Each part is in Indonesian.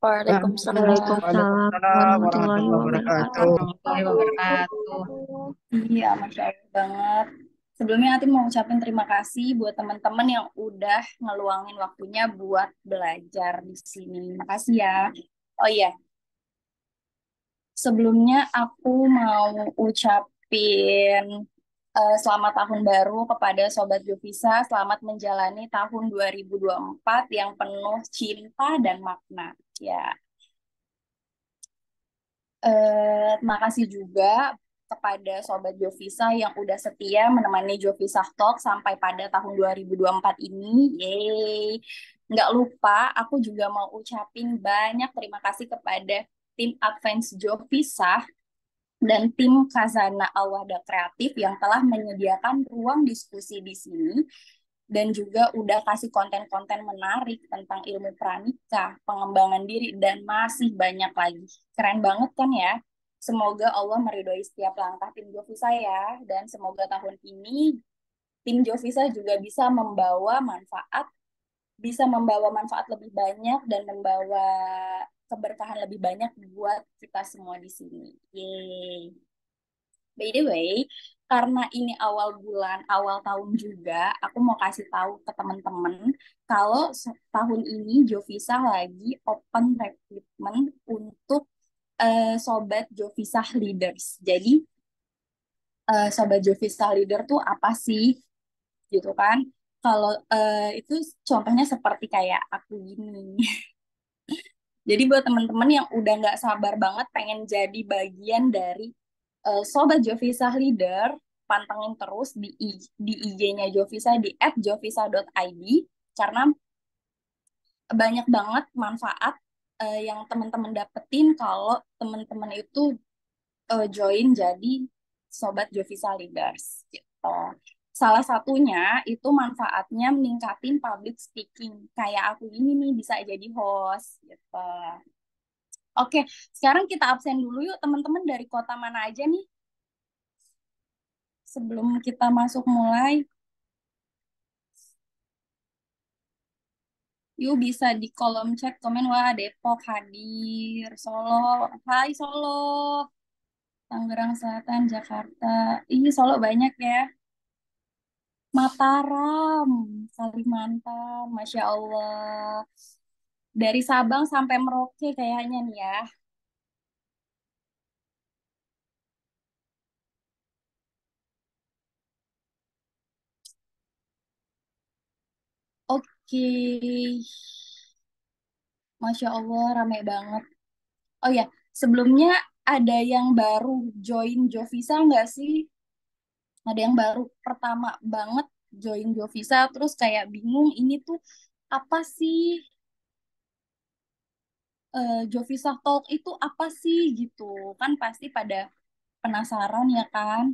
Waalaikumsalam. Waalaikumsalam warahmatullahi wabarakatuh. Iya, Masya Allah banget. Sebelumnya Atin mau ucapin terima kasih buat teman-teman yang udah ngeluangin waktunya buat belajar di sini. Makasih ya. Oh iya. Sebelumnya aku mau ucapin Eh, selamat tahun baru kepada Sobat Jovisa. Selamat menjalani tahun 2024 yang penuh cinta dan makna. Ya. terima eh, kasih juga kepada Sobat Jovisa yang udah setia menemani Jovisa Talk sampai pada tahun 2024 ini. Yeay. Nggak lupa, aku juga mau ucapin banyak terima kasih kepada tim Advance Jovisa dan tim Kazana Awada Kreatif yang telah menyediakan ruang diskusi di sini dan juga udah kasih konten-konten menarik tentang ilmu pranikah, pengembangan diri, dan masih banyak lagi. Keren banget kan ya? Semoga Allah meridhoi setiap langkah tim Jovisa ya, dan semoga tahun ini tim Jovisa juga bisa membawa manfaat, bisa membawa manfaat lebih banyak dan membawa keberkahan lebih banyak buat kita semua di sini. Yay. By the way, karena ini awal bulan, awal tahun juga, aku mau kasih tahu ke teman-teman kalau tahun ini Jovisa lagi open recruitment untuk uh, sobat Jovisa leaders. Jadi uh, sobat Jovisa leader tuh apa sih? Gitu kan? Kalau uh, itu contohnya seperti kayak aku gini. Jadi buat teman-teman yang udah nggak sabar banget pengen jadi bagian dari uh, Sobat Jovisa Leader, pantengin terus di, di IG-nya Jovisa di @jovisa.id karena banyak banget manfaat uh, yang teman-teman dapetin kalau teman-teman itu uh, join jadi Sobat Jovisa Leaders gitu. Salah satunya itu manfaatnya meningkatin public speaking. Kayak aku ini nih bisa jadi host gitu. Oke, sekarang kita absen dulu yuk teman-teman dari kota mana aja nih? Sebelum kita masuk mulai. Yuk bisa di kolom chat komen wah Depok hadir, Solo, hai Solo, Tangerang Selatan, Jakarta. ini Solo banyak ya. Mataram, Kalimantan, Masya Allah. Dari Sabang sampai Merauke kayaknya nih ya. Oke, Masya Allah rame banget. Oh ya, sebelumnya ada yang baru join Jovisa nggak sih? Ada yang baru pertama banget join Jovisa terus kayak bingung ini tuh apa sih uh, eh, Jovisa Talk itu apa sih gitu kan pasti pada penasaran ya kan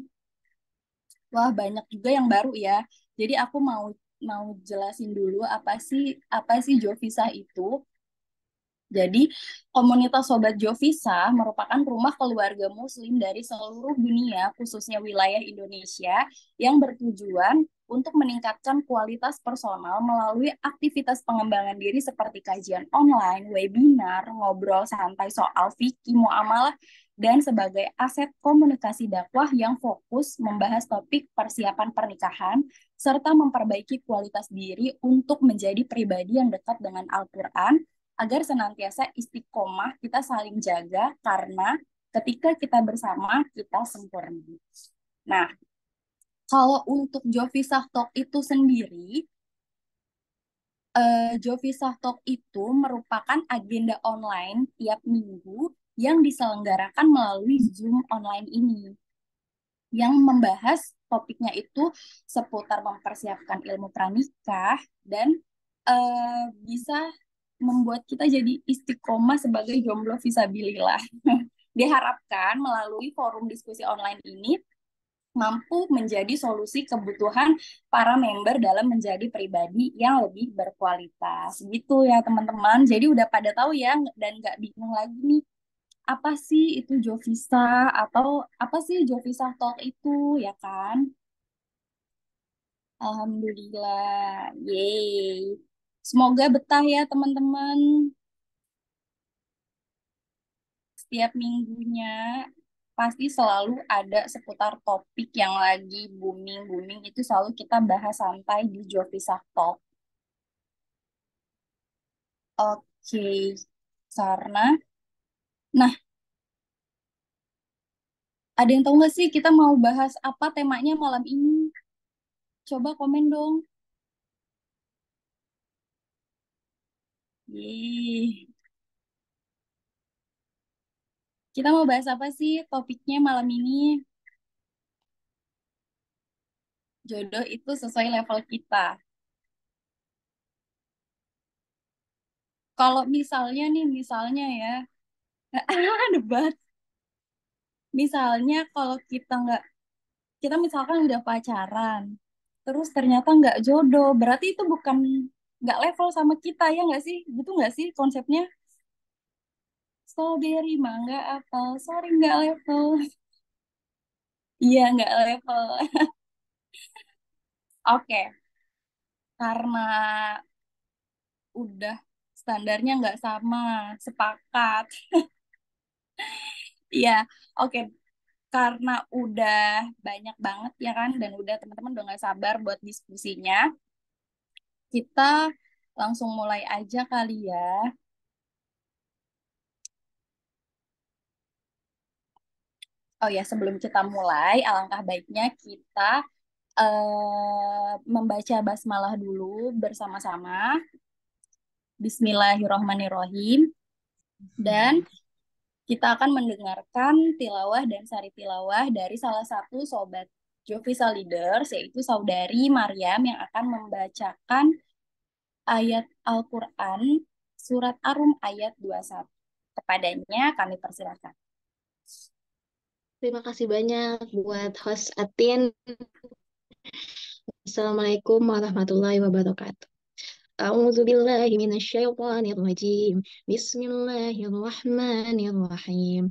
wah banyak juga yang baru ya jadi aku mau mau jelasin dulu apa sih apa sih Jovisa itu jadi, komunitas Sobat Jovisa merupakan rumah keluarga muslim dari seluruh dunia, khususnya wilayah Indonesia, yang bertujuan untuk meningkatkan kualitas personal melalui aktivitas pengembangan diri seperti kajian online, webinar, ngobrol santai soal fikih, muamalah, dan sebagai aset komunikasi dakwah yang fokus membahas topik persiapan pernikahan serta memperbaiki kualitas diri untuk menjadi pribadi yang dekat dengan Al-Qur'an agar senantiasa istiqomah kita saling jaga karena ketika kita bersama kita sempurna. Nah, kalau untuk Jovi Sahtok itu sendiri, uh, Jovi Sahtok itu merupakan agenda online tiap minggu yang diselenggarakan melalui Zoom online ini. Yang membahas topiknya itu seputar mempersiapkan ilmu pranikah dan uh, bisa membuat kita jadi istiqomah sebagai jomblo visabilillah. Diharapkan melalui forum diskusi online ini mampu menjadi solusi kebutuhan para member dalam menjadi pribadi yang lebih berkualitas gitu ya teman-teman jadi udah pada tahu ya dan nggak bingung lagi nih apa sih itu Jovisa atau apa sih Jovisa Talk itu ya kan Alhamdulillah yay semoga betah ya teman-teman setiap minggunya pasti selalu ada seputar topik yang lagi booming-booming itu selalu kita bahas sampai di Jovisah Talk. Oke, okay. karena nah ada yang tahu nggak sih kita mau bahas apa temanya malam ini? Coba komen dong. Yeay. Kita mau bahas apa sih topiknya malam ini? Jodoh itu sesuai level kita. Kalau misalnya nih, misalnya ya, debat. Misalnya kalau kita nggak, kita misalkan udah pacaran, terus ternyata nggak jodoh, berarti itu bukan nggak level sama kita ya nggak sih? Gitu nggak sih konsepnya? strawberry, mangga, apel. Sorry nggak level. Iya nggak level. Oke, okay. karena udah standarnya nggak sama, sepakat. Iya, oke. Okay. Karena udah banyak banget ya kan, dan udah teman-teman udah nggak sabar buat diskusinya, kita langsung mulai aja kali ya. Oh ya, sebelum kita mulai, alangkah baiknya kita uh, membaca basmalah dulu bersama-sama. Bismillahirrohmanirrohim. Dan kita akan mendengarkan tilawah dan sari tilawah dari salah satu sobat Jovisa Leaders, yaitu saudari Mariam yang akan membacakan ayat Al-Quran surat Arum ayat 21. Kepadanya kami persilakan. Terima kasih banyak buat host Atin. Assalamualaikum warahmatullahi wabarakatuh. أعوذ بالله من الشيطان الرجيم بسم الله الرحمن الرحيم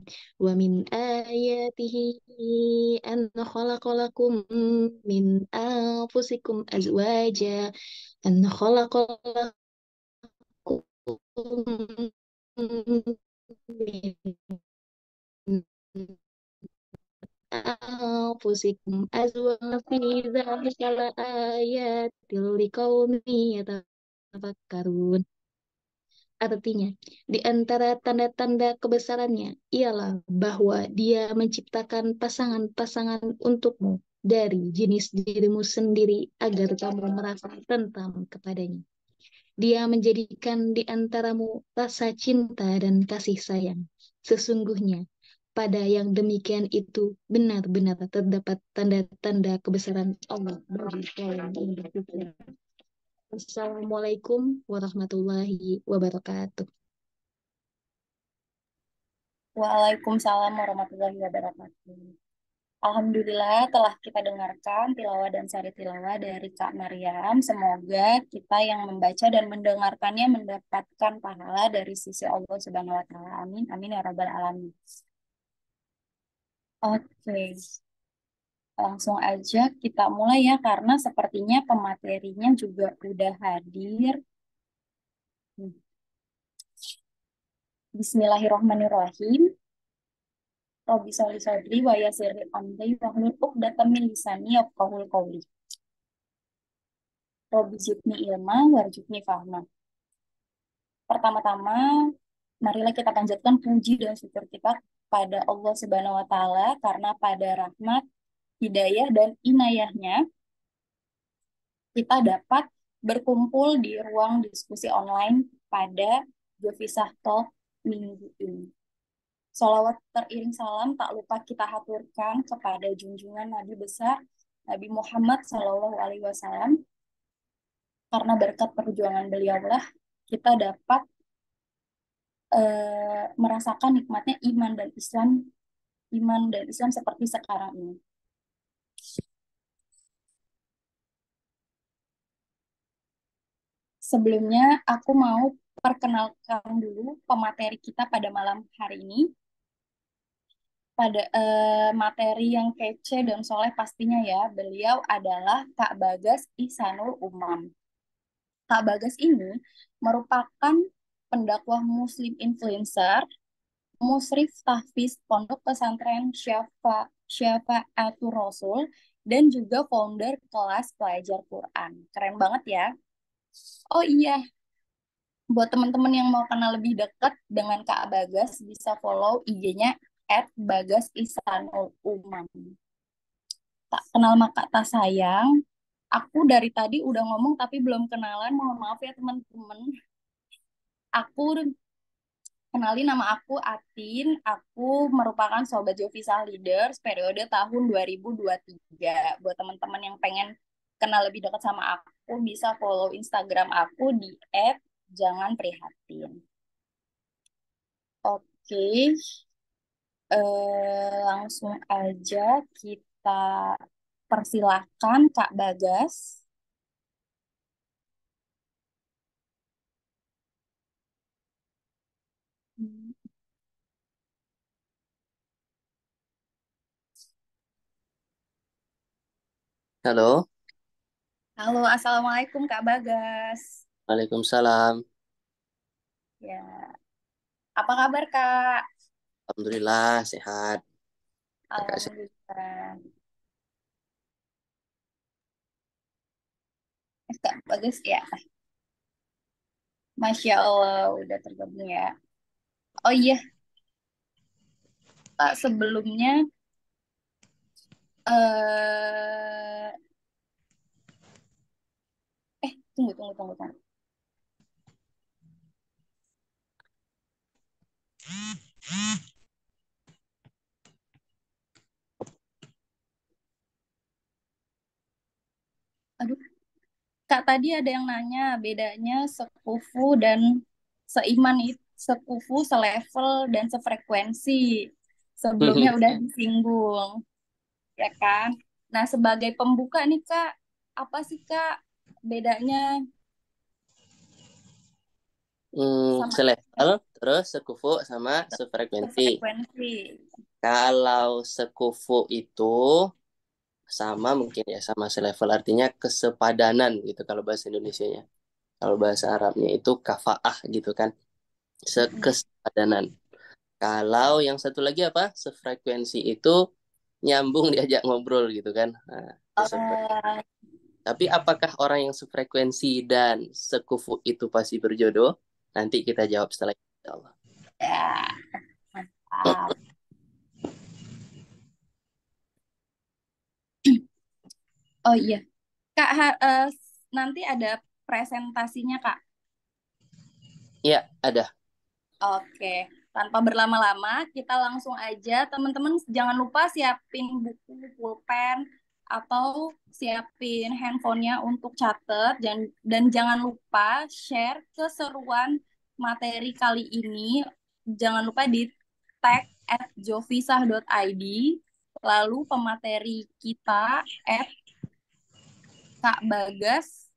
ومن آياته أن خلق لكم من أنفسكم أزواجا أن خلق لكم من أنفسكم أزواجا لقوم يتفكرون Artinya, di antara tanda-tanda kebesarannya ialah bahwa dia menciptakan pasangan-pasangan untukmu dari jenis dirimu sendiri agar kamu merasa tentam kepadanya. Dia menjadikan di antaramu rasa cinta dan kasih sayang. Sesungguhnya, pada yang demikian itu benar-benar terdapat tanda-tanda kebesaran Allah bagi yang Assalamualaikum warahmatullahi wabarakatuh. Waalaikumsalam warahmatullahi wabarakatuh. Alhamdulillah telah kita dengarkan tilawah dan sari tilawah dari Kak Maryam. Semoga kita yang membaca dan mendengarkannya mendapatkan pahala dari sisi Allah Subhanahu wa taala. Amin. Amin ya rabbal alamin. Oke, langsung aja kita mulai ya, karena sepertinya pematerinya juga udah hadir. Hmm. Bismillahirrahmanirrahim. Robi soli sodri wa yasirri amri wa hlul uqdatan lisani lisani yafqahul qawli. Robi zidni ilma warjukni fahma. Pertama-tama, marilah kita panjatkan puji dan syukur kita pada Allah Subhanahu wa taala karena pada rahmat, hidayah dan inayahnya kita dapat berkumpul di ruang diskusi online pada Jovisah Talk minggu ini. Salawat teriring salam tak lupa kita haturkan kepada junjungan Nabi besar Nabi Muhammad Shallallahu Alaihi Wasallam. Karena berkat perjuangan beliaulah kita dapat eh, merasakan nikmatnya iman dan Islam iman dan Islam seperti sekarang ini. Sebelumnya aku mau perkenalkan dulu pemateri kita pada malam hari ini. Pada eh, materi yang kece dan soleh pastinya ya, beliau adalah Kak Bagas Ihsanul Umam. Kak Bagas ini merupakan pendakwah muslim influencer Musrif Tahfiz Pondok Pesantren Syafa Syafa Atur Rasul dan juga founder kelas pelajar Quran. Keren banget ya. Oh iya, buat teman-teman yang mau kenal lebih dekat dengan Kak Bagas bisa follow IG-nya at Bagas Tak kenal maka tak sayang. Aku dari tadi udah ngomong tapi belum kenalan. Mohon maaf ya teman-teman aku kenalin nama aku Atin. Aku merupakan sobat Jovisa Leaders periode tahun 2023. Buat teman-teman yang pengen kenal lebih dekat sama aku, bisa follow Instagram aku di app jangan prihatin. Oke, okay. uh, eh, langsung aja kita persilahkan Kak Bagas. Halo. Halo, Assalamualaikum Kak Bagas. Waalaikumsalam. Ya, apa kabar Kak? Alhamdulillah sehat. Kakak sehat. Alhamdulillah. Eh, Kak Bagas ya. Masya Allah, udah tergabung ya. Oh iya, Kak, sebelumnya uh, eh tunggu tunggu tunggu tunggu Aduh, Kak tadi ada yang nanya bedanya sekufu dan seiman itu sekufu, selevel dan sefrekuensi. Sebelumnya mhm. udah disinggung ya kan nah sebagai pembuka nih kak apa sih kak bedanya hmm, selevel terus sekufu sama sefrekuensi kalau sekufu itu sama mungkin ya sama selevel artinya kesepadanan gitu kalau bahasa Indonesia nya kalau bahasa Arabnya itu kafaah gitu kan sekesepadanan kalau yang satu lagi apa sefrekuensi itu nyambung diajak ngobrol gitu kan nah, uh... tapi apakah orang yang sefrekuensi dan sekufu itu pasti berjodoh nanti kita jawab setelah itu Allah ya, mantap. Oh iya, Kak, uh, nanti ada presentasinya, Kak. Iya, ada. Oke. Okay tanpa berlama-lama kita langsung aja teman-teman jangan lupa siapin buku pulpen atau siapin handphonenya untuk catat dan dan jangan lupa share keseruan materi kali ini jangan lupa di tag at jovisah.id lalu pemateri kita at kak bagas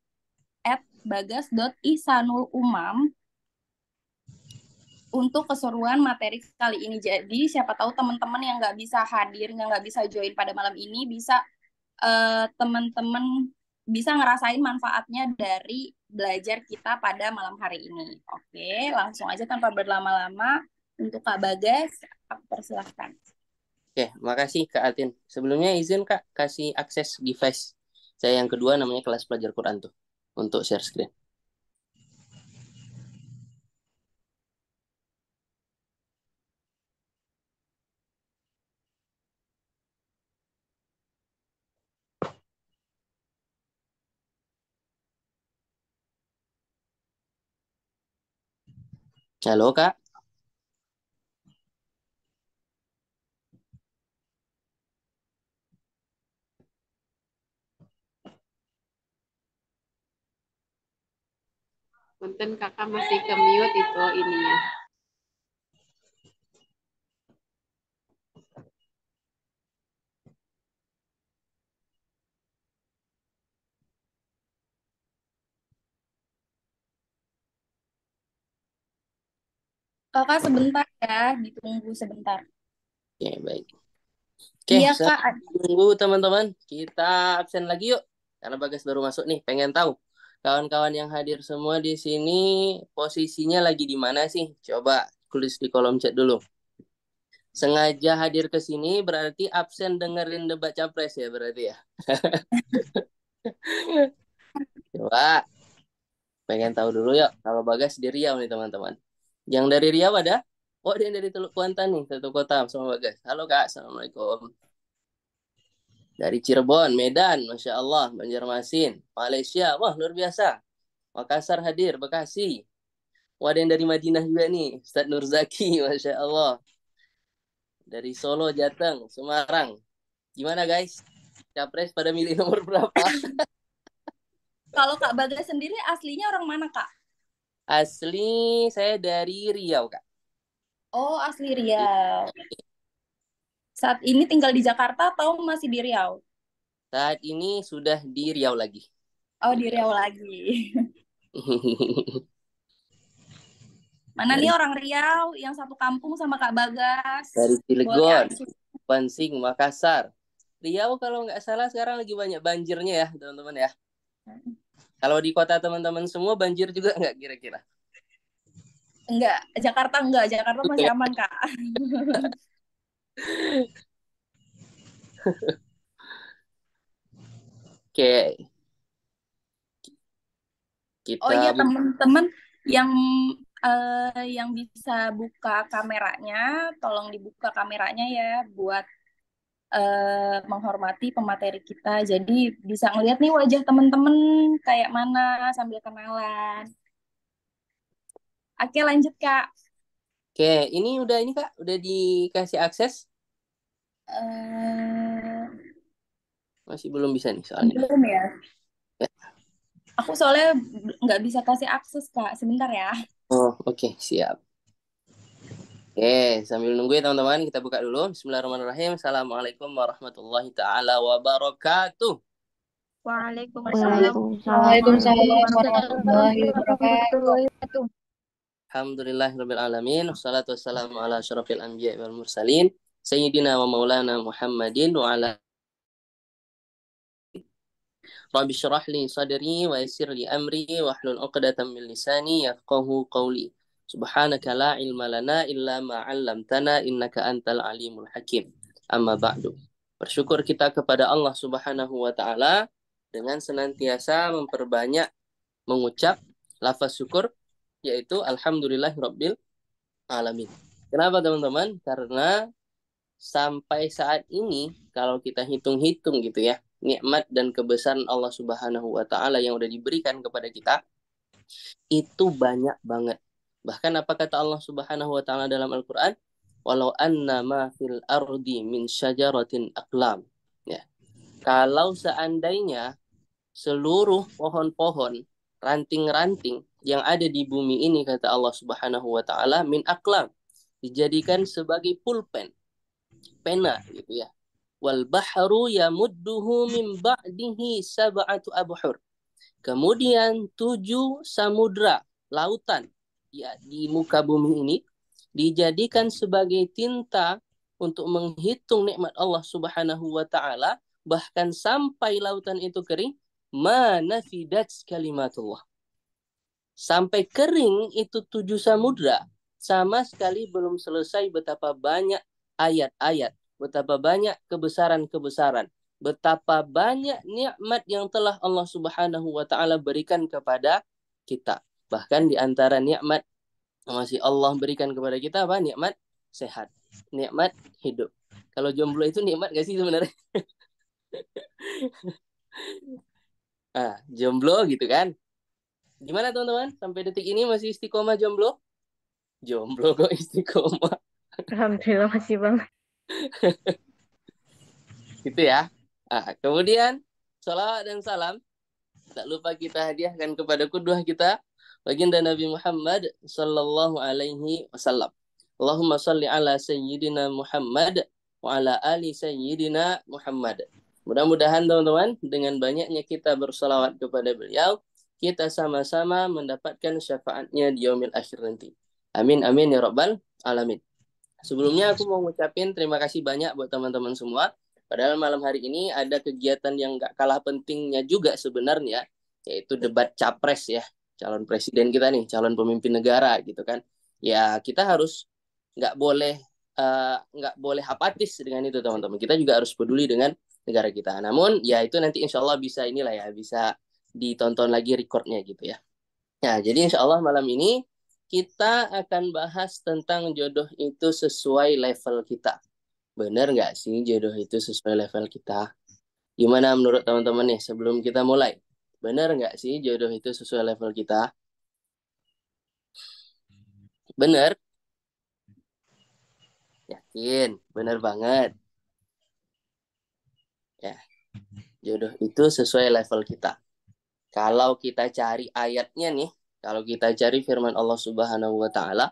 at untuk keseruan materi kali ini. Jadi siapa tahu teman-teman yang nggak bisa hadir, yang nggak bisa join pada malam ini bisa teman eh, teman-teman bisa ngerasain manfaatnya dari belajar kita pada malam hari ini. Oke, langsung aja tanpa berlama-lama untuk Kak Bagas, aku persilahkan. Oke, makasih Kak Atin. Sebelumnya izin Kak kasih akses device saya yang kedua namanya kelas pelajar Quran tuh untuk share screen. Halo Kak. konten kakak masih ke mute itu ininya. kakak sebentar ya ditunggu sebentar ya baik oke iya, kak. tunggu teman-teman kita absen lagi yuk karena Bagas baru masuk nih pengen tahu kawan-kawan yang hadir semua di sini posisinya lagi di mana sih coba tulis di kolom chat dulu sengaja hadir ke sini berarti absen dengerin debat capres ya berarti ya coba pengen tahu dulu yuk kalau Bagas di Riau ya, nih teman-teman yang dari Riau ada? Oh, ada yang dari Teluk Kuantan nih, satu kota sama Bagas. Halo Kak, Assalamualaikum. Dari Cirebon, Medan, Masya Allah, Banjarmasin, Malaysia, wah luar biasa. Makassar hadir, Bekasi. Wah, ada yang dari Madinah juga nih, Ustaz Nurzaki, Masya Allah. Dari Solo, Jateng, Semarang. Gimana guys? Capres pada milih nomor berapa? Kalau Kak Bagas sendiri aslinya orang mana Kak? Asli saya dari Riau, Kak. Oh, asli Riau. Saat ini tinggal di Jakarta atau masih di Riau? Saat ini sudah di Riau lagi. Oh, di Riau lagi. Mana dari... nih orang Riau yang satu kampung sama Kak Bagas? Dari Cilegon, Pansing, Makassar. Riau kalau nggak salah sekarang lagi banyak banjirnya ya, teman-teman ya. Hmm. Kalau di kota teman-teman semua banjir juga nggak kira-kira? Enggak, Jakarta enggak. Jakarta masih aman, Kak. Oke. Kita... Oh iya, teman-teman yang uh, yang bisa buka kameranya, tolong dibuka kameranya ya buat uh, menghormati pemateri kita. Jadi bisa ngelihat nih wajah temen-temen kayak mana sambil kenalan. Oke lanjut kak. Oke ini udah ini kak udah dikasih akses? Uh, Masih belum bisa nih soalnya. Belum ya. ya. Aku soalnya nggak bisa kasih akses kak. Sebentar ya. Oh oke okay, siap. Oke, sambil nunggu ya teman-teman, kita buka dulu. Bismillahirrahmanirrahim. Assalamualaikum warahmatullahi taala wabarakatuh. Waalaikumsalam. warahmatullahi wabarakatuh. Alhamdulillahirabbil alamin. Wassalatu wassalamu ala Waalaikumsalam. anbiya'i wal mursalin sayyidina wa maulana Muhammadin wa ala Rabbi Waalaikumsalam. Waalaikumsalam. Waalaikumsalam. wa amri wa Subhanaka la ilma lana illa ma'allamtana innaka antal alimul hakim. Amma ba'du. Bersyukur kita kepada Allah Subhanahu wa taala dengan senantiasa memperbanyak mengucap lafaz syukur yaitu alhamdulillah rabbil alamin. Kenapa teman-teman? Karena sampai saat ini kalau kita hitung-hitung gitu ya, nikmat dan kebesaran Allah Subhanahu wa taala yang udah diberikan kepada kita itu banyak banget Bahkan apa kata Allah Subhanahu wa taala dalam Al-Qur'an? Walau anna ma fil ardi min syajaratin aqlam. Ya. Kalau seandainya seluruh pohon-pohon, ranting-ranting yang ada di bumi ini kata Allah Subhanahu wa taala min aqlam dijadikan sebagai pulpen pena gitu ya wal bahru yamudduhu min ba'dihi sab'atu abhur kemudian tujuh samudra lautan ya, di muka bumi ini dijadikan sebagai tinta untuk menghitung nikmat Allah Subhanahu wa taala bahkan sampai lautan itu kering mana fidat kalimatullah sampai kering itu tujuh samudra sama sekali belum selesai betapa banyak ayat-ayat betapa banyak kebesaran-kebesaran betapa banyak nikmat yang telah Allah Subhanahu wa taala berikan kepada kita Bahkan di antara nikmat masih Allah berikan kepada kita apa? Nikmat sehat, nikmat hidup. Kalau jomblo itu nikmat gak sih sebenarnya? ah, jomblo gitu kan. Gimana teman-teman? Sampai detik ini masih istiqomah jomblo? Jomblo kok istiqomah. Alhamdulillah masih bang. gitu ya. Ah, kemudian salawat dan salam tak lupa kita hadiahkan kepada kedua kita baginda Nabi Muhammad sallallahu alaihi wasallam. Allahumma salli ala sayyidina Muhammad wa ala ali sayyidina Muhammad. Mudah-mudahan teman-teman dengan banyaknya kita bersolawat kepada beliau, kita sama-sama mendapatkan syafaatnya di yaumil akhir nanti. Amin amin ya rabbal alamin. Sebelumnya aku mau ngucapin terima kasih banyak buat teman-teman semua. Padahal malam hari ini ada kegiatan yang gak kalah pentingnya juga sebenarnya, yaitu debat capres ya calon presiden kita nih, calon pemimpin negara gitu kan. Ya kita harus nggak boleh eh, nggak uh, boleh apatis dengan itu teman-teman. Kita juga harus peduli dengan negara kita. Namun ya itu nanti insya Allah bisa inilah ya bisa ditonton lagi recordnya gitu ya. Nah jadi insya Allah malam ini kita akan bahas tentang jodoh itu sesuai level kita. Bener nggak sih jodoh itu sesuai level kita? Gimana menurut teman-teman nih sebelum kita mulai? Benar nggak sih jodoh itu sesuai level kita? Benar? Yakin? Benar banget. Ya. Jodoh itu sesuai level kita. Kalau kita cari ayatnya nih, kalau kita cari firman Allah Subhanahu wa taala,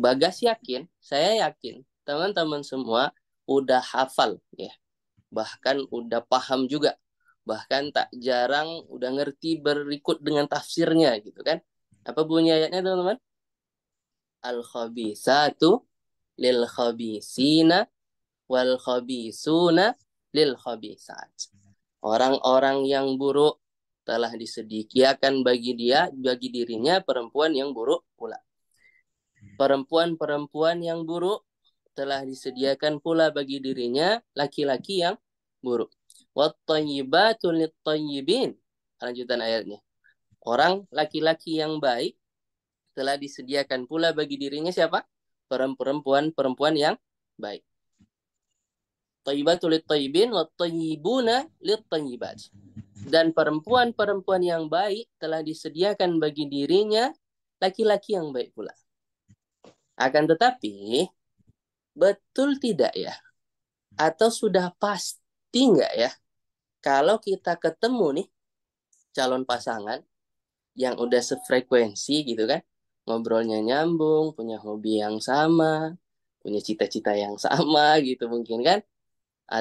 Bagas yakin, saya yakin teman-teman semua udah hafal ya. Bahkan udah paham juga bahkan tak jarang udah ngerti berikut dengan tafsirnya gitu kan apa bunyi ayatnya teman-teman al khabisatu lil khabisina wal khabisuna lil khabisat orang-orang yang buruk telah disediakan bagi dia bagi dirinya perempuan yang buruk pula perempuan-perempuan yang buruk telah disediakan pula bagi dirinya laki-laki yang buruk wattayyibatu littayyibin. Lanjutan ayatnya. Orang laki-laki yang baik telah disediakan pula bagi dirinya siapa? Perempuan-perempuan yang baik. Tayyibatu littayyibin wattayyibuna littayyibat. Dan perempuan-perempuan yang baik telah disediakan bagi dirinya laki-laki yang baik pula. Akan tetapi, betul tidak ya? Atau sudah pasti tinggal nggak ya kalau kita ketemu nih calon pasangan yang udah sefrekuensi gitu kan ngobrolnya nyambung punya hobi yang sama punya cita-cita yang sama gitu mungkin kan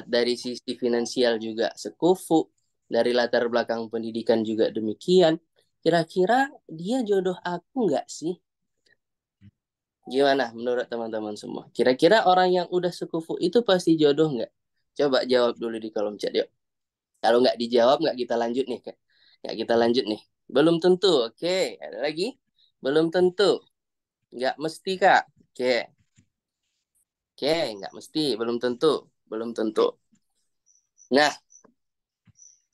dari sisi finansial juga sekufu dari latar belakang pendidikan juga demikian kira-kira dia jodoh aku nggak sih gimana menurut teman-teman semua kira-kira orang yang udah sekufu itu pasti jodoh nggak Coba jawab dulu di kolom chat yuk. Kalau nggak dijawab nggak kita lanjut nih kak. Nggak kita lanjut nih. Belum tentu. Oke. Ada lagi? Belum tentu. Nggak mesti kak. Oke. Oke. Nggak mesti. Belum tentu. Belum tentu. Nah,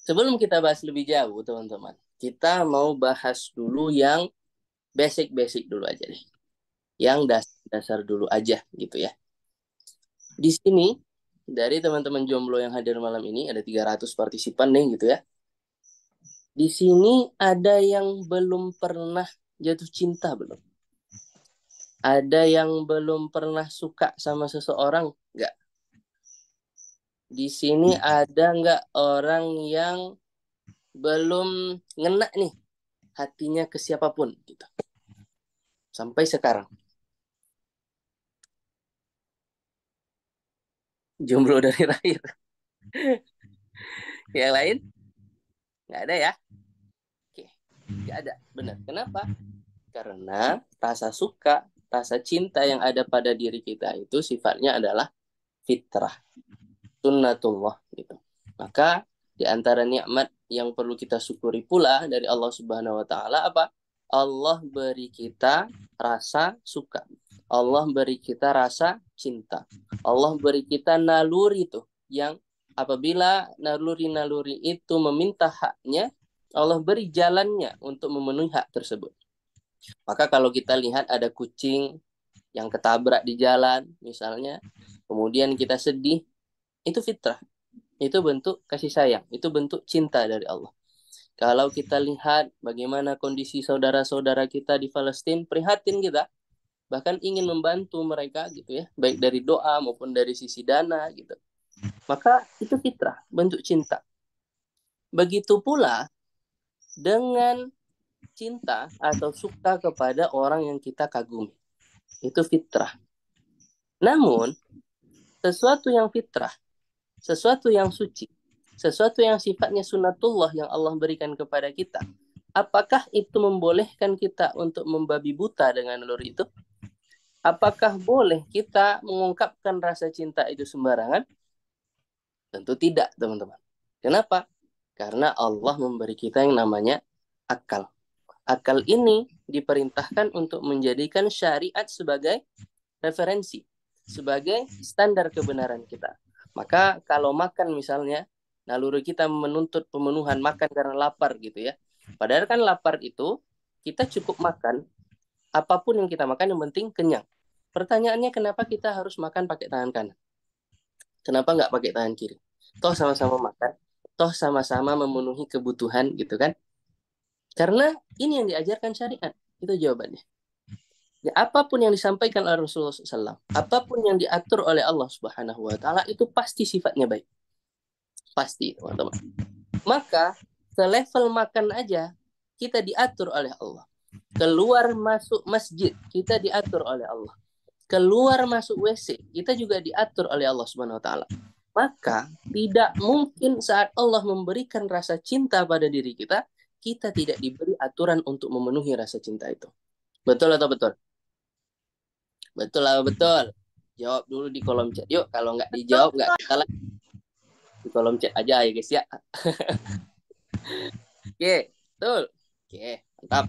sebelum kita bahas lebih jauh teman-teman, kita mau bahas dulu yang basic-basic dulu aja deh. Yang dasar-dasar dulu aja gitu ya. Di sini dari teman-teman jomblo yang hadir malam ini ada 300 partisipan nih gitu ya. Di sini ada yang belum pernah jatuh cinta belum? Ada yang belum pernah suka sama seseorang enggak? Di sini hmm. ada enggak orang yang belum ngena nih hatinya ke siapapun gitu. Sampai sekarang. jomblo dari lahir. yang lain? Nggak ada ya? Oke, nggak ada. Benar. Kenapa? Karena rasa suka, rasa cinta yang ada pada diri kita itu sifatnya adalah fitrah. Sunnatullah. Gitu. Maka di antara nikmat yang perlu kita syukuri pula dari Allah Subhanahu wa taala apa? Allah beri kita rasa suka. Allah beri kita rasa cinta. Allah beri kita naluri itu yang apabila naluri-naluri itu meminta haknya, Allah beri jalannya untuk memenuhi hak tersebut. Maka kalau kita lihat ada kucing yang ketabrak di jalan misalnya, kemudian kita sedih, itu fitrah. Itu bentuk kasih sayang, itu bentuk cinta dari Allah. Kalau kita lihat bagaimana kondisi saudara-saudara kita di Palestina, prihatin kita, bahkan ingin membantu mereka gitu ya, baik dari doa maupun dari sisi dana gitu. Maka itu fitrah, bentuk cinta. Begitu pula dengan cinta atau suka kepada orang yang kita kagumi. Itu fitrah. Namun, sesuatu yang fitrah, sesuatu yang suci, sesuatu yang sifatnya sunatullah yang Allah berikan kepada kita. Apakah itu membolehkan kita untuk membabi buta dengan nur itu? Apakah boleh kita mengungkapkan rasa cinta itu sembarangan? Tentu tidak, teman-teman. Kenapa? Karena Allah memberi kita yang namanya akal. Akal ini diperintahkan untuk menjadikan syariat sebagai referensi, sebagai standar kebenaran kita. Maka kalau makan misalnya, naluri kita menuntut pemenuhan makan karena lapar gitu ya. Padahal kan lapar itu kita cukup makan apapun yang kita makan yang penting kenyang. Pertanyaannya kenapa kita harus makan pakai tangan kanan? Kenapa nggak pakai tangan kiri? Toh sama-sama makan, toh sama-sama memenuhi kebutuhan gitu kan? Karena ini yang diajarkan syariat. Itu jawabannya. Ya, apapun yang disampaikan oleh Rasulullah SAW, apapun yang diatur oleh Allah Subhanahu Wa Taala itu pasti sifatnya baik pasti teman-teman. Hmm. Maka selevel makan aja kita diatur oleh Allah. Keluar masuk masjid kita diatur oleh Allah. Keluar masuk WC kita juga diatur oleh Allah Subhanahu wa taala. Maka tidak mungkin saat Allah memberikan rasa cinta pada diri kita, kita tidak diberi aturan untuk memenuhi rasa cinta itu. Betul atau betul? Betul atau betul? Jawab dulu di kolom chat. Yuk, kalau nggak dijawab nggak kita lagi di kolom chat aja ya guys ya oke betul oke mantap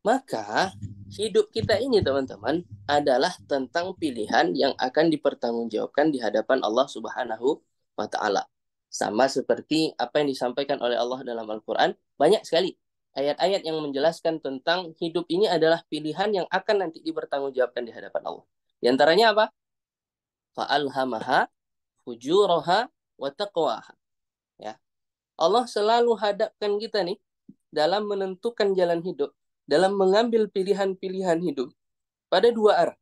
maka hidup kita ini teman-teman adalah tentang pilihan yang akan dipertanggungjawabkan di hadapan Allah Subhanahu wa taala. Sama seperti apa yang disampaikan oleh Allah dalam Al-Qur'an, banyak sekali ayat-ayat yang menjelaskan tentang hidup ini adalah pilihan yang akan nanti dipertanggungjawabkan di hadapan Allah. Di antaranya apa? Fa'alhamaha hujuraha wa taqwaha. Ya. Allah selalu hadapkan kita nih dalam menentukan jalan hidup, dalam mengambil pilihan-pilihan hidup pada dua arah.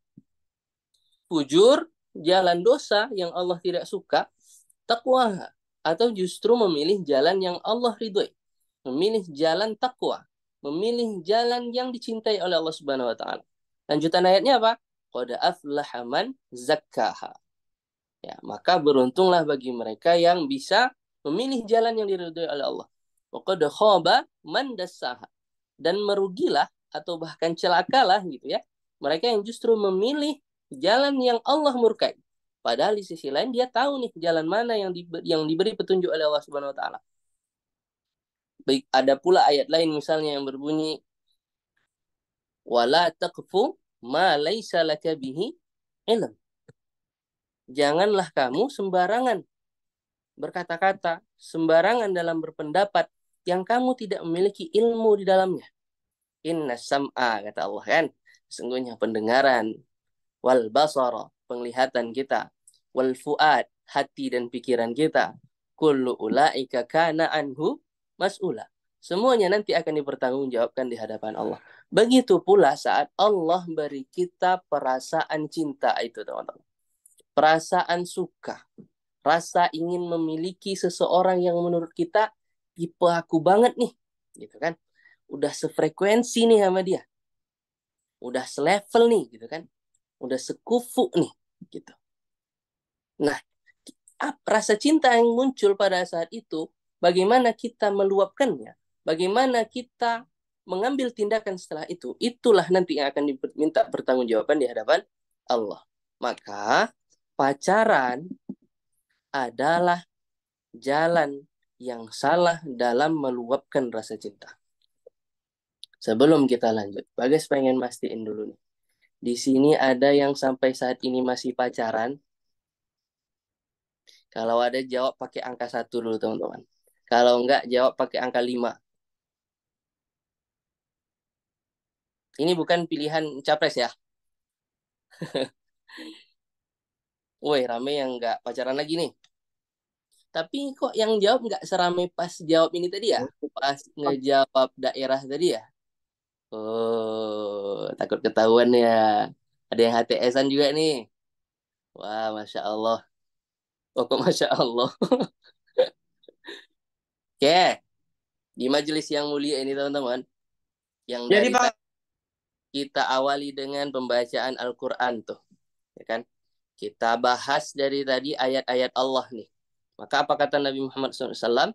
Fujur, jalan dosa yang Allah tidak suka, takwa atau justru memilih jalan yang Allah ridhoi, memilih jalan takwa, memilih jalan yang dicintai oleh Allah Subhanahu wa taala. Lanjutan ayatnya apa? Qad aflaha man zakkaha. Ya, maka beruntunglah bagi mereka yang bisa memilih jalan yang diridhoi oleh Allah. Dan merugilah atau bahkan celakalah gitu ya. Mereka yang justru memilih jalan yang Allah murkai. Padahal di sisi lain dia tahu nih jalan mana yang diberi, yang diberi petunjuk oleh Allah Subhanahu wa taala. Baik, ada pula ayat lain misalnya yang berbunyi wala taqfu ma laisa laka bihi ilm janganlah kamu sembarangan berkata-kata, sembarangan dalam berpendapat yang kamu tidak memiliki ilmu di dalamnya. Inna sam'a, kata Allah kan. Sesungguhnya pendengaran, wal basara, penglihatan kita, wal fuad, hati dan pikiran kita. Kullu ula'ika kana anhu mas'ula. Semuanya nanti akan dipertanggungjawabkan di hadapan Allah. Begitu pula saat Allah beri kita perasaan cinta itu, teman-teman perasaan suka, rasa ingin memiliki seseorang yang menurut kita tipe aku banget nih, gitu kan? Udah sefrekuensi nih sama dia, udah selevel nih, gitu kan? Udah sekufu nih, gitu. Nah, rasa cinta yang muncul pada saat itu, bagaimana kita meluapkannya, bagaimana kita mengambil tindakan setelah itu, itulah nanti yang akan diminta pertanggungjawaban di hadapan Allah. Maka pacaran adalah jalan yang salah dalam meluapkan rasa cinta. Sebelum kita lanjut, Bagas pengen mastiin dulu nih. Di sini ada yang sampai saat ini masih pacaran. Kalau ada jawab pakai angka satu dulu teman-teman. Kalau enggak jawab pakai angka lima. Ini bukan pilihan capres ya. woi rame yang nggak pacaran lagi nih tapi kok yang jawab nggak serame pas jawab ini tadi ya hmm. pas ngejawab daerah tadi ya oh takut ketahuan ya ada yang HTSan juga nih wah masya Allah oh kok masya Allah oke di majelis yang mulia ini teman-teman yang Jadi, dari kita awali dengan pembacaan Al-Quran tuh ya kan kita bahas dari tadi ayat-ayat Allah nih. Maka apa kata Nabi Muhammad SAW?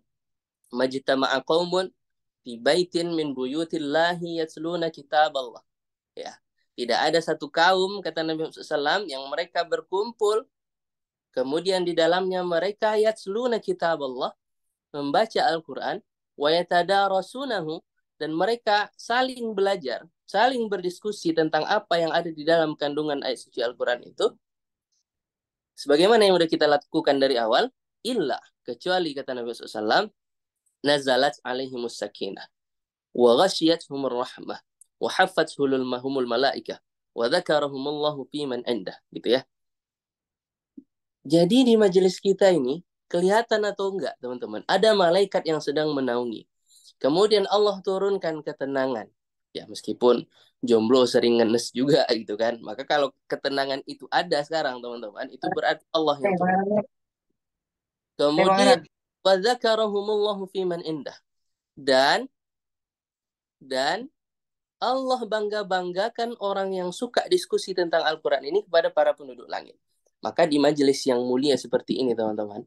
Majtama'a qaumun fi baitin min buyutillahi yatluna kitab Allah. Ya. Tidak ada satu kaum, kata Nabi Muhammad SAW, yang mereka berkumpul. Kemudian di dalamnya mereka yatluna kitab Allah. Membaca Al-Quran. Wa Dan mereka saling belajar, saling berdiskusi tentang apa yang ada di dalam kandungan ayat suci Al-Quran itu Sebagaimana yang sudah kita lakukan dari awal, illa kecuali kata Nabi SAW, nazalat alaihimus sakinah, wa ghasyiathumur rahmah, wa hafathulul mahumul malaikah, wa dzakarahumullahu fi man indah, gitu ya. Jadi di majelis kita ini kelihatan atau enggak teman-teman ada malaikat yang sedang menaungi. Kemudian Allah turunkan ketenangan, ya meskipun jomblo sering ngenes juga gitu kan maka kalau ketenangan itu ada sekarang teman-teman itu berarti Allah yang kemudian fiman indah dan dan Allah bangga-banggakan orang yang suka diskusi tentang Al-Quran ini kepada para penduduk langit. Maka di majelis yang mulia seperti ini teman-teman,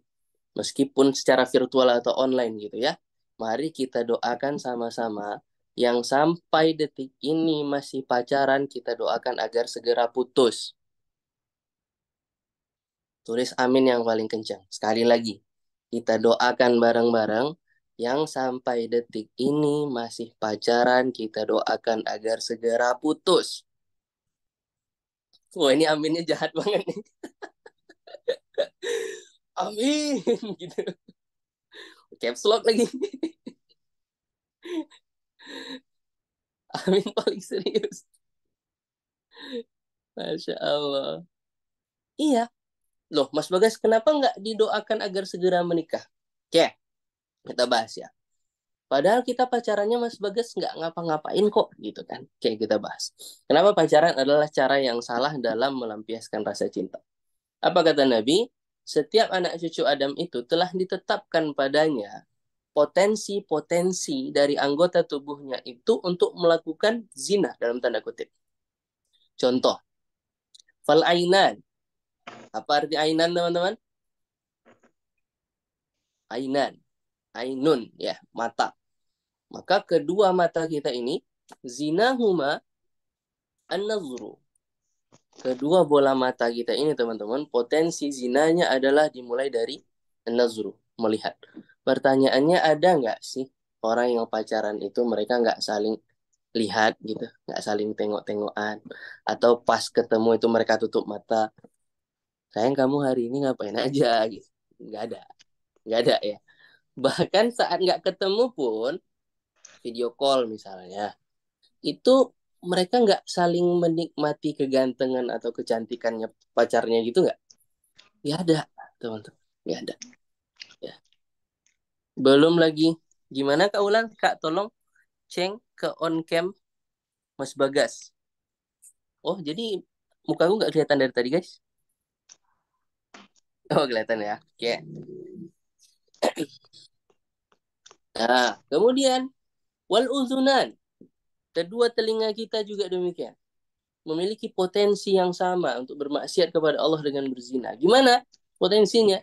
meskipun secara virtual atau online gitu ya, mari kita doakan sama-sama yang sampai detik ini masih pacaran, kita doakan agar segera putus. Tulis amin yang paling kencang. Sekali lagi, kita doakan bareng-bareng yang sampai detik ini masih pacaran, kita doakan agar segera putus. Wah ini aminnya jahat banget nih. amin gitu. Caps lock lagi. Amin paling serius. Masya Allah. Iya. Loh, Mas Bagas, kenapa nggak didoakan agar segera menikah? Oke, kita bahas ya. Padahal kita pacarannya Mas Bagas nggak ngapa-ngapain kok gitu kan. Kayak kita bahas. Kenapa pacaran adalah cara yang salah dalam melampiaskan rasa cinta. Apa kata Nabi? Setiap anak cucu Adam itu telah ditetapkan padanya potensi-potensi dari anggota tubuhnya itu untuk melakukan zina dalam tanda kutip. Contoh, fal ainan. Apa arti ainan, teman-teman? Ainan. Ainun, ya, mata. Maka kedua mata kita ini, zinahuma an Kedua bola mata kita ini, teman-teman, potensi zinanya adalah dimulai dari an melihat pertanyaannya ada nggak sih orang yang pacaran itu mereka nggak saling lihat gitu nggak saling tengok-tengokan atau pas ketemu itu mereka tutup mata sayang kamu hari ini ngapain aja gitu nggak ada nggak ada ya bahkan saat nggak ketemu pun video call misalnya itu mereka nggak saling menikmati kegantengan atau kecantikannya pacarnya gitu nggak nggak ada teman-teman nggak ada ya belum lagi. Gimana Kak Ulan? Kak tolong ceng ke on cam Mas Bagas. Oh, jadi muka gue nggak kelihatan dari tadi, guys? Oh, kelihatan ya. Oke. Okay. Nah, kemudian wal uzunan. Kedua telinga kita juga demikian. Memiliki potensi yang sama untuk bermaksiat kepada Allah dengan berzina. Gimana potensinya?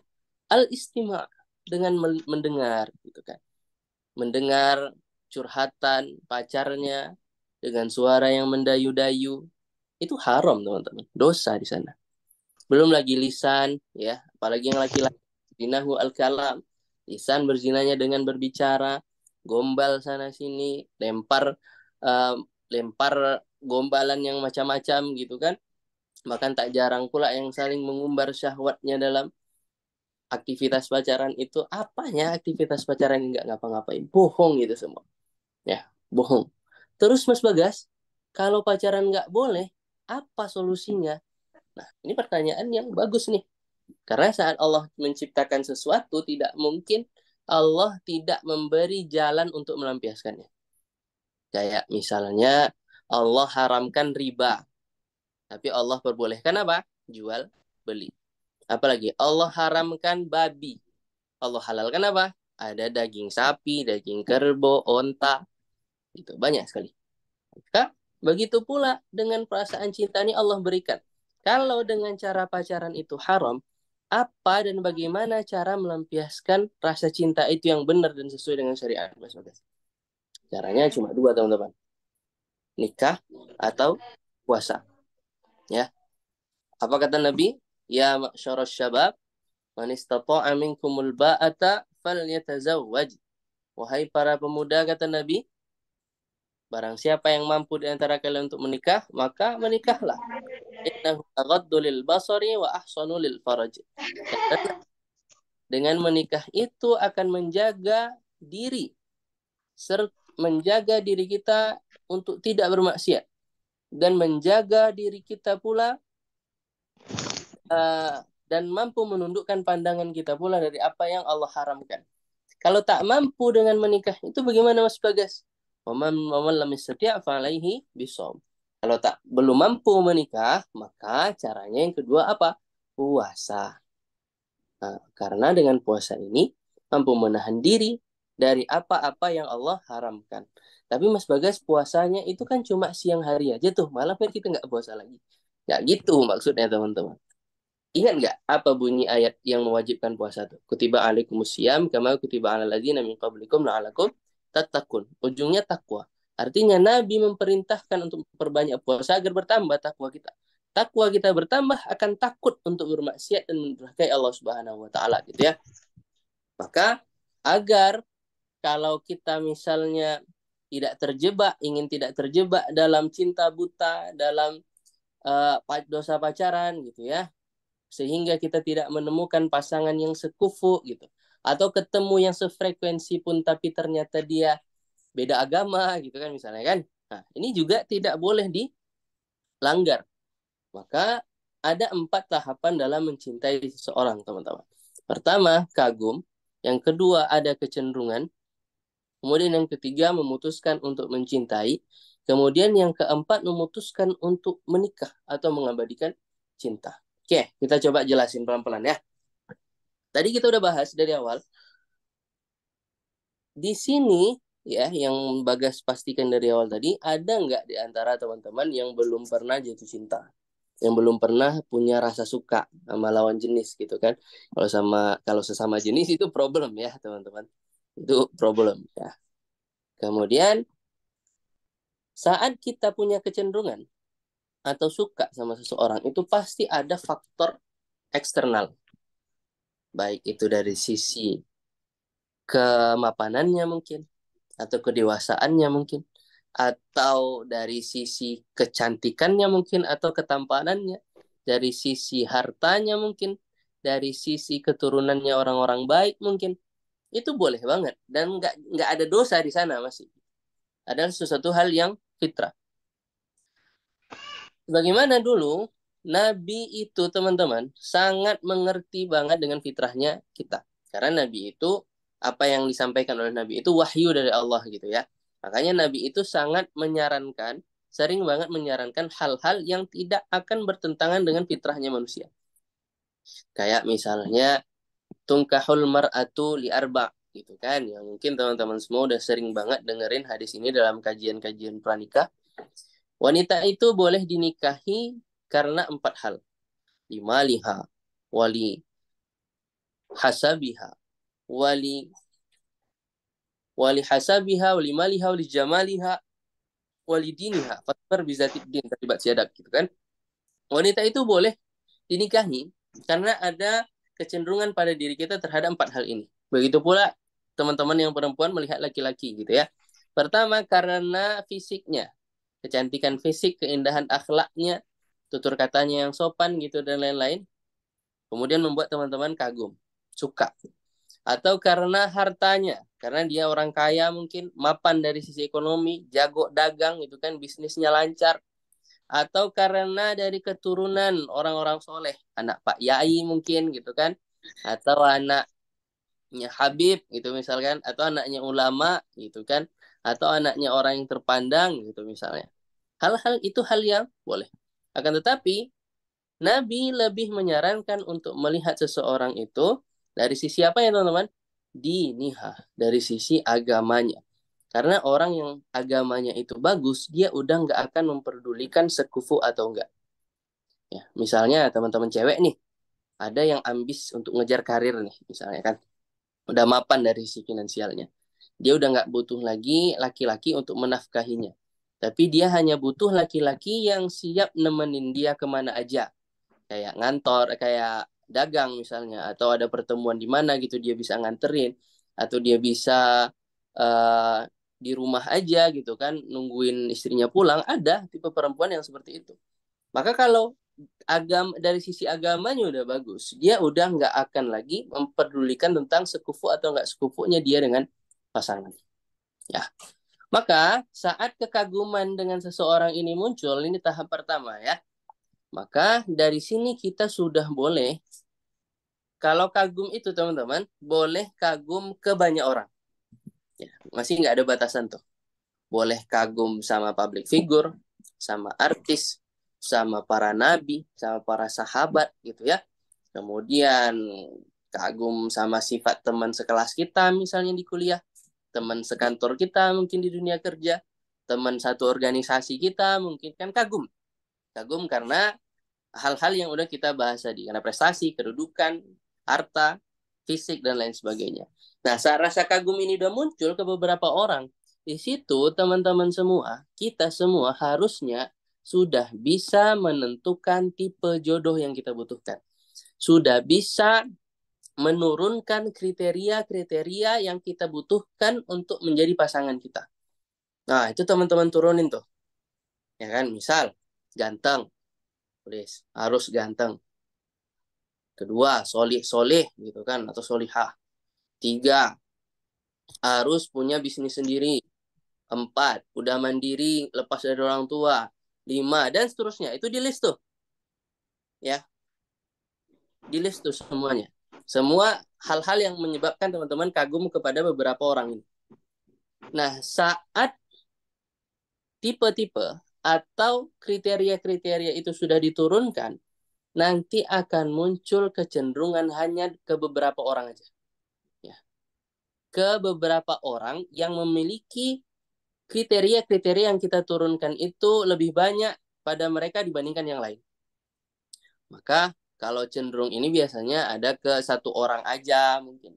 Al istima' dengan mendengar gitu kan mendengar curhatan pacarnya dengan suara yang mendayu-dayu itu haram teman-teman dosa di sana belum lagi lisan ya apalagi yang laki-laki dinahu al kalam lisan berzinanya dengan berbicara gombal sana sini lempar uh, lempar gombalan yang macam-macam gitu kan bahkan tak jarang pula yang saling mengumbar syahwatnya dalam aktivitas pacaran itu apanya aktivitas pacaran yang nggak ngapa-ngapain bohong gitu semua ya bohong terus Mas Bagas kalau pacaran nggak boleh apa solusinya nah ini pertanyaan yang bagus nih karena saat Allah menciptakan sesuatu tidak mungkin Allah tidak memberi jalan untuk melampiaskannya kayak misalnya Allah haramkan riba tapi Allah perbolehkan apa jual beli Apalagi Allah haramkan babi. Allah halalkan apa? Ada daging sapi, daging kerbau, onta. itu banyak sekali. Maka begitu pula dengan perasaan cinta ini Allah berikan. Kalau dengan cara pacaran itu haram, apa dan bagaimana cara melampiaskan rasa cinta itu yang benar dan sesuai dengan syariat Caranya cuma dua teman-teman. Nikah atau puasa. Ya. Apa kata Nabi? Ya ma'syara syabab, man istata'a minkumul ba'ata falyatazawwaj. Wahai para pemuda, kata Nabi, barang siapa yang mampu di antara kalian untuk menikah, maka menikahlah. Innahu aghaddu lil basari wa ahsanu lil faraj. Dengan menikah itu akan menjaga diri serta menjaga diri kita untuk tidak bermaksiat dan menjaga diri kita pula Eh, dan mampu menundukkan pandangan kita pula dari apa yang Allah haramkan. Kalau tak mampu dengan menikah itu bagaimana Mas Bagas? Waman waman lam falaihi bisom. Kalau tak belum mampu menikah, maka caranya yang kedua apa? Puasa. Nah, karena dengan puasa ini mampu menahan diri dari apa-apa yang Allah haramkan. Tapi Mas Bagas puasanya itu kan cuma siang hari aja tuh, malamnya kita nggak puasa lagi. Nggak gitu maksudnya teman-teman. Ingat nggak apa bunyi ayat yang mewajibkan puasa itu? Kutiba alaikumus siyam kama kutiba ala ladzina min qablikum la'alakum tattaqun. Ujungnya takwa. Artinya Nabi memperintahkan untuk memperbanyak puasa agar bertambah takwa kita. Takwa kita bertambah akan takut untuk bermaksiat dan mendurhakai Allah Subhanahu wa taala gitu ya. Maka agar kalau kita misalnya tidak terjebak, ingin tidak terjebak dalam cinta buta, dalam uh, dosa pacaran gitu ya, sehingga kita tidak menemukan pasangan yang sekufu gitu atau ketemu yang sefrekuensi pun tapi ternyata dia beda agama gitu kan misalnya kan nah ini juga tidak boleh dilanggar maka ada empat tahapan dalam mencintai seseorang teman-teman pertama kagum yang kedua ada kecenderungan kemudian yang ketiga memutuskan untuk mencintai kemudian yang keempat memutuskan untuk menikah atau mengabadikan cinta Oke, kita coba jelasin pelan-pelan ya. Tadi kita udah bahas dari awal. Di sini ya yang Bagas pastikan dari awal tadi ada nggak di antara teman-teman yang belum pernah jatuh cinta yang belum pernah punya rasa suka sama lawan jenis gitu kan kalau sama kalau sesama jenis itu problem ya teman-teman itu problem ya kemudian saat kita punya kecenderungan atau suka sama seseorang itu pasti ada faktor eksternal. Baik itu dari sisi kemapanannya mungkin atau kedewasaannya mungkin atau dari sisi kecantikannya mungkin atau ketampanannya, dari sisi hartanya mungkin, dari sisi keturunannya orang-orang baik mungkin. Itu boleh banget dan nggak nggak ada dosa di sana masih. ada sesuatu hal yang fitrah. Bagaimana dulu Nabi itu teman-teman sangat mengerti banget dengan fitrahnya kita. Karena Nabi itu apa yang disampaikan oleh Nabi itu wahyu dari Allah gitu ya. Makanya Nabi itu sangat menyarankan, sering banget menyarankan hal-hal yang tidak akan bertentangan dengan fitrahnya manusia. Kayak misalnya tungkahul mar'atu li arba gitu kan. yang mungkin teman-teman semua udah sering banget dengerin hadis ini dalam kajian-kajian pranikah. Wanita itu boleh dinikahi karena empat hal. Lima liha, wali hasabiha, wali wali hasabiha, wali maliha, wali jamaliha, wali diniha. Fatbar bisa din, terlibat siadak gitu kan. Wanita itu boleh dinikahi karena ada kecenderungan pada diri kita terhadap empat hal ini. Begitu pula teman-teman yang perempuan melihat laki-laki gitu ya. Pertama karena fisiknya kecantikan fisik, keindahan akhlaknya, tutur katanya yang sopan gitu dan lain-lain. Kemudian membuat teman-teman kagum, suka. Atau karena hartanya, karena dia orang kaya mungkin, mapan dari sisi ekonomi, jago dagang itu kan, bisnisnya lancar. Atau karena dari keturunan orang-orang soleh, anak Pak Yai mungkin gitu kan, atau anaknya Habib gitu misalkan, atau anaknya ulama gitu kan, atau anaknya orang yang terpandang gitu misalnya. Hal-hal itu hal yang boleh. Akan tetapi Nabi lebih menyarankan untuk melihat seseorang itu dari sisi apa ya teman-teman? di Diniha, dari sisi agamanya. Karena orang yang agamanya itu bagus, dia udah nggak akan memperdulikan sekufu atau enggak. Ya, misalnya teman-teman cewek nih, ada yang ambis untuk ngejar karir nih, misalnya kan. Udah mapan dari sisi finansialnya. Dia udah nggak butuh lagi laki-laki untuk menafkahinya. Tapi dia hanya butuh laki-laki yang siap nemenin dia kemana aja. Kayak ngantor, kayak dagang misalnya. Atau ada pertemuan di mana gitu dia bisa nganterin. Atau dia bisa uh, di rumah aja gitu kan. Nungguin istrinya pulang. Ada tipe perempuan yang seperti itu. Maka kalau agam dari sisi agamanya udah bagus. Dia udah nggak akan lagi memperdulikan tentang sekufu atau nggak sekufunya dia dengan pasangan. Ya. Maka saat kekaguman dengan seseorang ini muncul, ini tahap pertama ya. Maka dari sini kita sudah boleh, kalau kagum itu teman-teman, boleh kagum ke banyak orang. Ya, masih nggak ada batasan tuh. Boleh kagum sama public figure, sama artis, sama para nabi, sama para sahabat gitu ya. Kemudian kagum sama sifat teman sekelas kita misalnya di kuliah teman sekantor kita mungkin di dunia kerja, teman satu organisasi kita mungkin kan kagum. Kagum karena hal-hal yang udah kita bahas tadi, karena prestasi, kedudukan, harta, fisik dan lain sebagainya. Nah, saat rasa kagum ini udah muncul ke beberapa orang. Di situ teman-teman semua, kita semua harusnya sudah bisa menentukan tipe jodoh yang kita butuhkan. Sudah bisa menurunkan kriteria-kriteria yang kita butuhkan untuk menjadi pasangan kita. Nah, itu teman-teman turunin tuh. Ya kan? Misal, ganteng. Tulis, harus ganteng. Kedua, solih-solih gitu kan, atau solihah. Tiga, harus punya bisnis sendiri. Empat, udah mandiri, lepas dari orang tua. Lima, dan seterusnya. Itu di list tuh. Ya. Di list tuh semuanya. Semua hal-hal yang menyebabkan teman-teman kagum kepada beberapa orang ini. Nah, saat tipe-tipe atau kriteria-kriteria itu sudah diturunkan, nanti akan muncul kecenderungan hanya ke beberapa orang aja. Ya. Ke beberapa orang yang memiliki kriteria-kriteria yang kita turunkan itu lebih banyak pada mereka dibandingkan yang lain. Maka kalau cenderung ini biasanya ada ke satu orang aja mungkin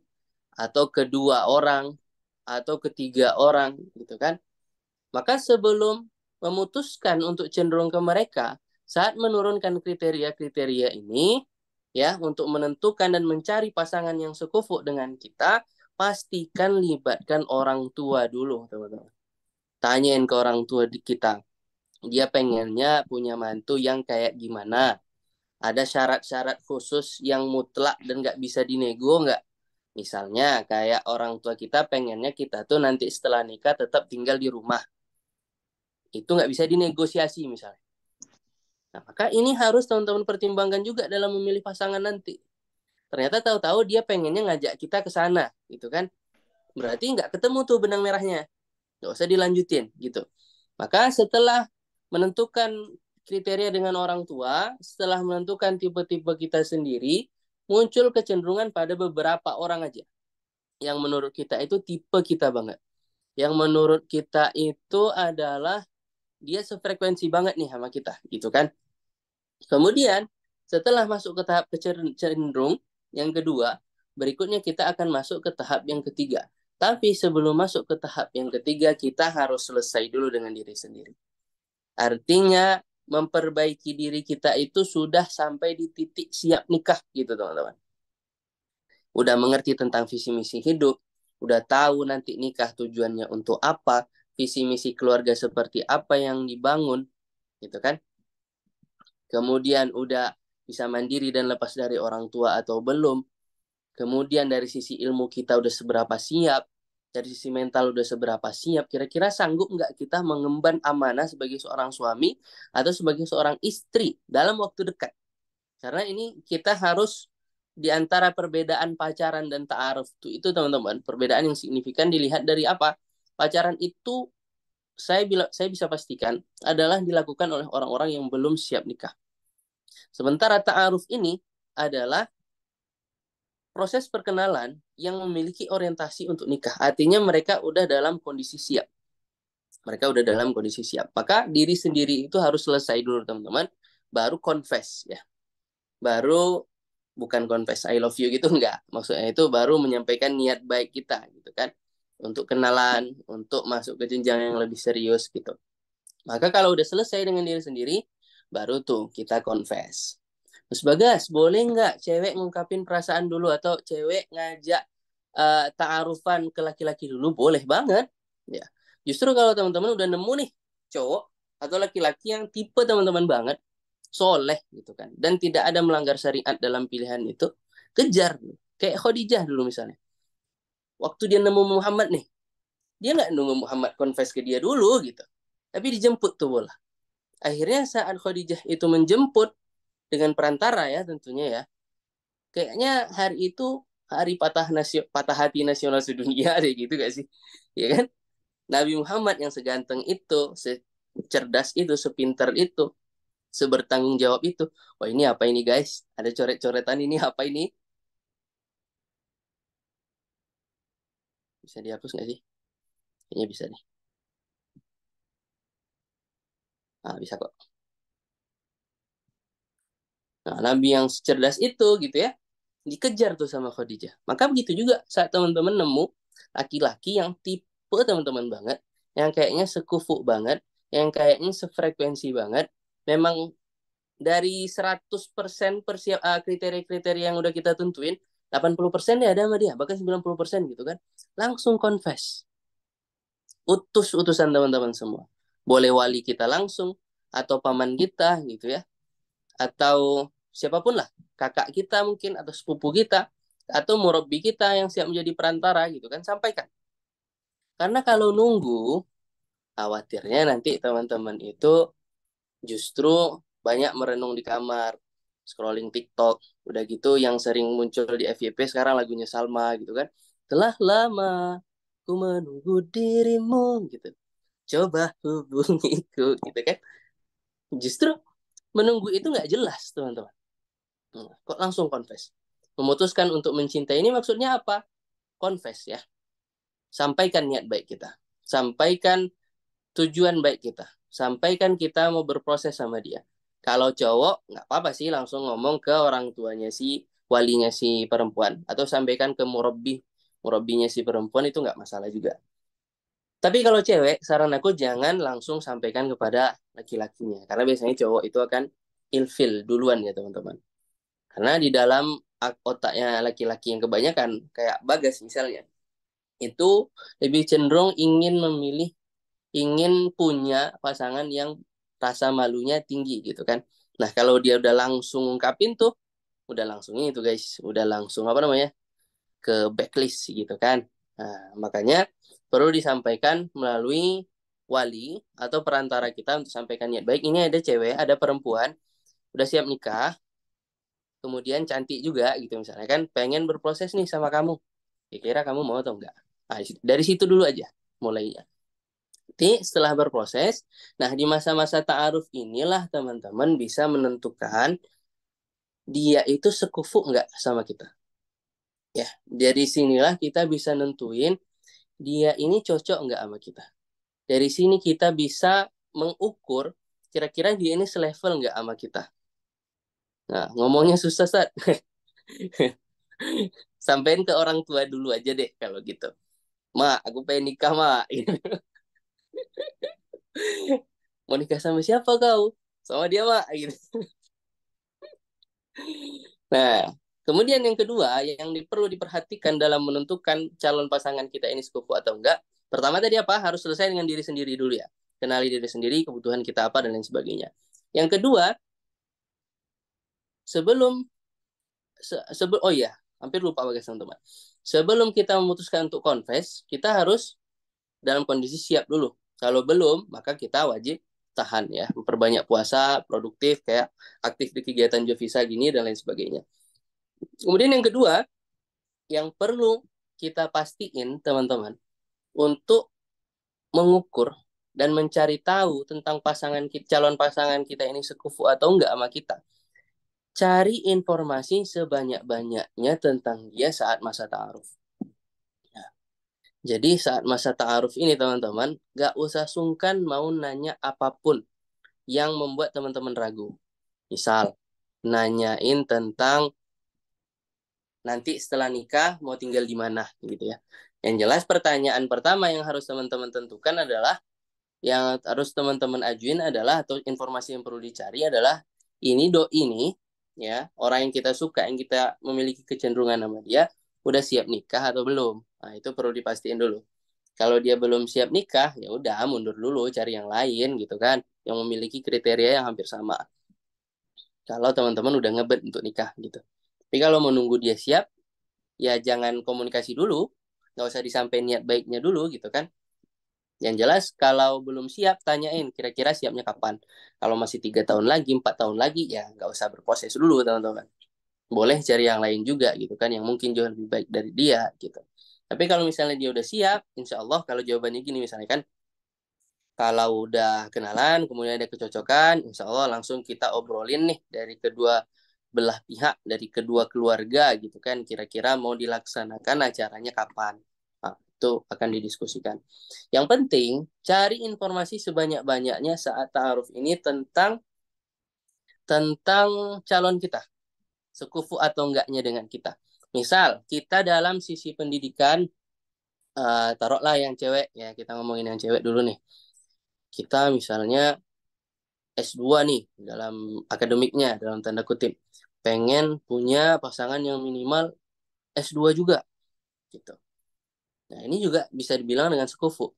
atau kedua orang atau ketiga orang gitu kan. Maka sebelum memutuskan untuk cenderung ke mereka, saat menurunkan kriteria-kriteria ini ya untuk menentukan dan mencari pasangan yang sekufu dengan kita, pastikan libatkan orang tua dulu, teman-teman. Tanyain ke orang tua kita. Dia pengennya punya mantu yang kayak gimana? ada syarat-syarat khusus yang mutlak dan nggak bisa dinego nggak? Misalnya kayak orang tua kita pengennya kita tuh nanti setelah nikah tetap tinggal di rumah. Itu nggak bisa dinegosiasi misalnya. Nah, maka ini harus teman-teman pertimbangkan juga dalam memilih pasangan nanti. Ternyata tahu-tahu dia pengennya ngajak kita ke sana, gitu kan? Berarti nggak ketemu tuh benang merahnya. Nggak usah dilanjutin, gitu. Maka setelah menentukan kriteria dengan orang tua, setelah menentukan tipe-tipe kita sendiri, muncul kecenderungan pada beberapa orang aja. Yang menurut kita itu tipe kita banget. Yang menurut kita itu adalah dia sefrekuensi banget nih sama kita, gitu kan. Kemudian, setelah masuk ke tahap kecenderung, yang kedua, berikutnya kita akan masuk ke tahap yang ketiga. Tapi sebelum masuk ke tahap yang ketiga, kita harus selesai dulu dengan diri sendiri. Artinya, memperbaiki diri kita itu sudah sampai di titik siap nikah gitu teman-teman. Udah mengerti tentang visi misi hidup, udah tahu nanti nikah tujuannya untuk apa, visi misi keluarga seperti apa yang dibangun, gitu kan? Kemudian udah bisa mandiri dan lepas dari orang tua atau belum. Kemudian dari sisi ilmu kita udah seberapa siap, dari sisi mental udah seberapa siap kira-kira sanggup nggak kita mengemban amanah sebagai seorang suami atau sebagai seorang istri dalam waktu dekat karena ini kita harus di antara perbedaan pacaran dan ta'aruf itu itu teman-teman perbedaan yang signifikan dilihat dari apa pacaran itu saya bila saya bisa pastikan adalah dilakukan oleh orang-orang yang belum siap nikah sementara ta'aruf ini adalah proses perkenalan yang memiliki orientasi untuk nikah. Artinya mereka udah dalam kondisi siap. Mereka udah dalam kondisi siap. Maka diri sendiri itu harus selesai dulu teman-teman. Baru confess ya. Baru bukan confess I love you gitu enggak. Maksudnya itu baru menyampaikan niat baik kita gitu kan. Untuk kenalan, untuk masuk ke jenjang yang lebih serius gitu. Maka kalau udah selesai dengan diri sendiri, baru tuh kita confess. Mas Bagas, boleh nggak cewek ngungkapin perasaan dulu atau cewek ngajak uh, taarufan ke laki-laki dulu? Boleh banget. Ya. Justru kalau teman-teman udah nemu nih cowok atau laki-laki yang tipe teman-teman banget, soleh gitu kan, dan tidak ada melanggar syariat dalam pilihan itu, kejar. Kayak Khadijah dulu misalnya. Waktu dia nemu Muhammad nih, dia nggak nunggu Muhammad confess ke dia dulu gitu. Tapi dijemput tuh bola. Akhirnya saat Khadijah itu menjemput dengan perantara ya tentunya ya. Kayaknya hari itu hari patah nasio, patah hati nasional sedunia deh gitu gak sih? Ya kan? Nabi Muhammad yang seganteng itu, secerdas itu, sepinter itu, sebertanggung jawab itu. Wah ini apa ini guys? Ada coret-coretan ini apa ini? Bisa dihapus gak sih? Kayaknya bisa nih. Ah, bisa kok. Nah, nabi yang cerdas itu gitu ya, dikejar tuh sama Khadijah. Maka begitu juga saat teman-teman nemu laki-laki yang tipe teman-teman banget, yang kayaknya sekufu banget, yang kayaknya sefrekuensi banget, memang dari 100% persiap uh, kriteria-kriteria yang udah kita tentuin, 80% ya ada sama dia, bahkan 90% gitu kan. Langsung confess. Utus utusan teman-teman semua. Boleh wali kita langsung atau paman kita gitu ya. Atau siapapun lah kakak kita mungkin atau sepupu kita atau murabbi kita yang siap menjadi perantara gitu kan sampaikan karena kalau nunggu khawatirnya nanti teman-teman itu justru banyak merenung di kamar scrolling TikTok udah gitu yang sering muncul di FYP sekarang lagunya Salma gitu kan telah lama ku menunggu dirimu gitu coba hubungi hubungiku gitu kan justru menunggu itu nggak jelas teman-teman Hmm, kok langsung confess. Memutuskan untuk mencintai ini maksudnya apa? Confess ya. Sampaikan niat baik kita. Sampaikan tujuan baik kita. Sampaikan kita mau berproses sama dia. Kalau cowok, nggak apa-apa sih langsung ngomong ke orang tuanya si walinya si perempuan. Atau sampaikan ke murabbi. Murabbinya si perempuan itu nggak masalah juga. Tapi kalau cewek, saran aku jangan langsung sampaikan kepada laki-lakinya. Karena biasanya cowok itu akan ilfil duluan ya teman-teman. Karena di dalam otaknya laki-laki yang kebanyakan kayak Bagas misalnya itu lebih cenderung ingin memilih ingin punya pasangan yang rasa malunya tinggi gitu kan. Nah, kalau dia udah langsung ungkapin tuh udah langsung itu guys, udah langsung apa namanya? ke backlist gitu kan. Nah, makanya perlu disampaikan melalui wali atau perantara kita untuk sampaikan niat baik. Ini ada cewek, ada perempuan udah siap nikah, kemudian cantik juga gitu misalnya kan pengen berproses nih sama kamu kira-kira kamu mau atau enggak nah, dari situ dulu aja mulainya nanti setelah berproses nah di masa-masa ta'aruf inilah teman-teman bisa menentukan dia itu sekufu enggak sama kita ya dari sinilah kita bisa nentuin dia ini cocok enggak sama kita dari sini kita bisa mengukur kira-kira dia ini selevel enggak sama kita Nah, ngomongnya susah, Sat. Sampein ke orang tua dulu aja deh kalau gitu. Ma, aku pengen nikah, Ma. Mau nikah sama siapa kau? Sama dia, Ma. Nah, kemudian yang kedua yang perlu diperhatikan dalam menentukan calon pasangan kita ini sepupu atau enggak, pertama tadi apa? Harus selesai dengan diri sendiri dulu ya. Kenali diri sendiri, kebutuhan kita apa, dan lain sebagainya. Yang kedua, sebelum se, sebe, oh iya hampir lupa bagas teman-teman sebelum kita memutuskan untuk confess kita harus dalam kondisi siap dulu kalau belum maka kita wajib tahan ya memperbanyak puasa produktif kayak aktif di kegiatan jovisa gini dan lain sebagainya kemudian yang kedua yang perlu kita pastiin teman-teman untuk mengukur dan mencari tahu tentang pasangan kita, calon pasangan kita ini sekufu atau enggak sama kita Cari informasi sebanyak-banyaknya tentang dia saat masa ta'aruf. Ya. jadi saat masa ta'aruf ini teman-teman, gak usah sungkan mau nanya apapun yang membuat teman-teman ragu. Misal, nanyain tentang nanti setelah nikah mau tinggal di mana gitu ya. Yang jelas pertanyaan pertama yang harus teman-teman tentukan adalah yang harus teman-teman ajuin adalah atau informasi yang perlu dicari adalah ini do ini ya orang yang kita suka yang kita memiliki kecenderungan sama dia udah siap nikah atau belum nah itu perlu dipastikan dulu kalau dia belum siap nikah ya udah mundur dulu cari yang lain gitu kan yang memiliki kriteria yang hampir sama kalau teman-teman udah ngebet untuk nikah gitu tapi kalau menunggu dia siap ya jangan komunikasi dulu nggak usah disampaikan niat baiknya dulu gitu kan yang jelas kalau belum siap tanyain kira-kira siapnya kapan. Kalau masih tiga tahun lagi, empat tahun lagi ya nggak usah berproses dulu teman-teman. Boleh cari yang lain juga gitu kan yang mungkin jauh lebih baik dari dia gitu. Tapi kalau misalnya dia udah siap, insya Allah kalau jawabannya gini misalnya kan kalau udah kenalan kemudian ada kecocokan, insya Allah langsung kita obrolin nih dari kedua belah pihak dari kedua keluarga gitu kan kira-kira mau dilaksanakan acaranya kapan itu akan didiskusikan. Yang penting cari informasi sebanyak-banyaknya saat ta'aruf ini tentang tentang calon kita. Sekufu atau enggaknya dengan kita. Misal kita dalam sisi pendidikan uh, taruhlah yang cewek ya kita ngomongin yang cewek dulu nih. Kita misalnya S2 nih dalam akademiknya dalam tanda kutip pengen punya pasangan yang minimal S2 juga gitu. Nah, ini juga bisa dibilang dengan sekufu.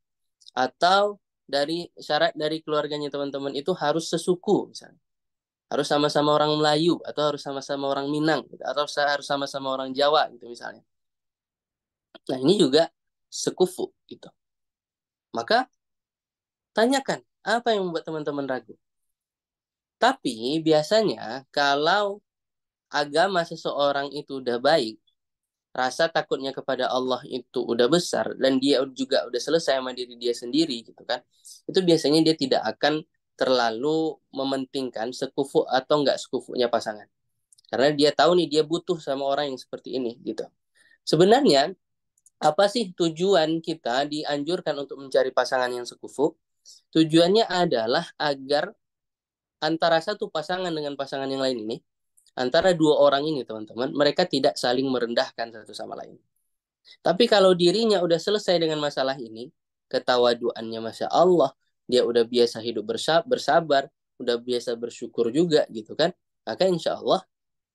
Atau dari syarat dari keluarganya teman-teman itu harus sesuku misalnya. Harus sama-sama orang Melayu atau harus sama-sama orang Minang gitu, atau harus sama-sama orang Jawa gitu misalnya. Nah, ini juga sekufu gitu. Maka tanyakan apa yang membuat teman-teman ragu. Tapi biasanya kalau agama seseorang itu udah baik, rasa takutnya kepada Allah itu udah besar dan dia juga udah selesai sama diri dia sendiri gitu kan itu biasanya dia tidak akan terlalu mementingkan sekufu atau enggak sekufunya pasangan karena dia tahu nih dia butuh sama orang yang seperti ini gitu sebenarnya apa sih tujuan kita dianjurkan untuk mencari pasangan yang sekufu tujuannya adalah agar antara satu pasangan dengan pasangan yang lain ini antara dua orang ini teman-teman mereka tidak saling merendahkan satu sama lain tapi kalau dirinya udah selesai dengan masalah ini ketawa ketawaduannya masya Allah dia udah biasa hidup bersab bersabar udah biasa bersyukur juga gitu kan maka insya Allah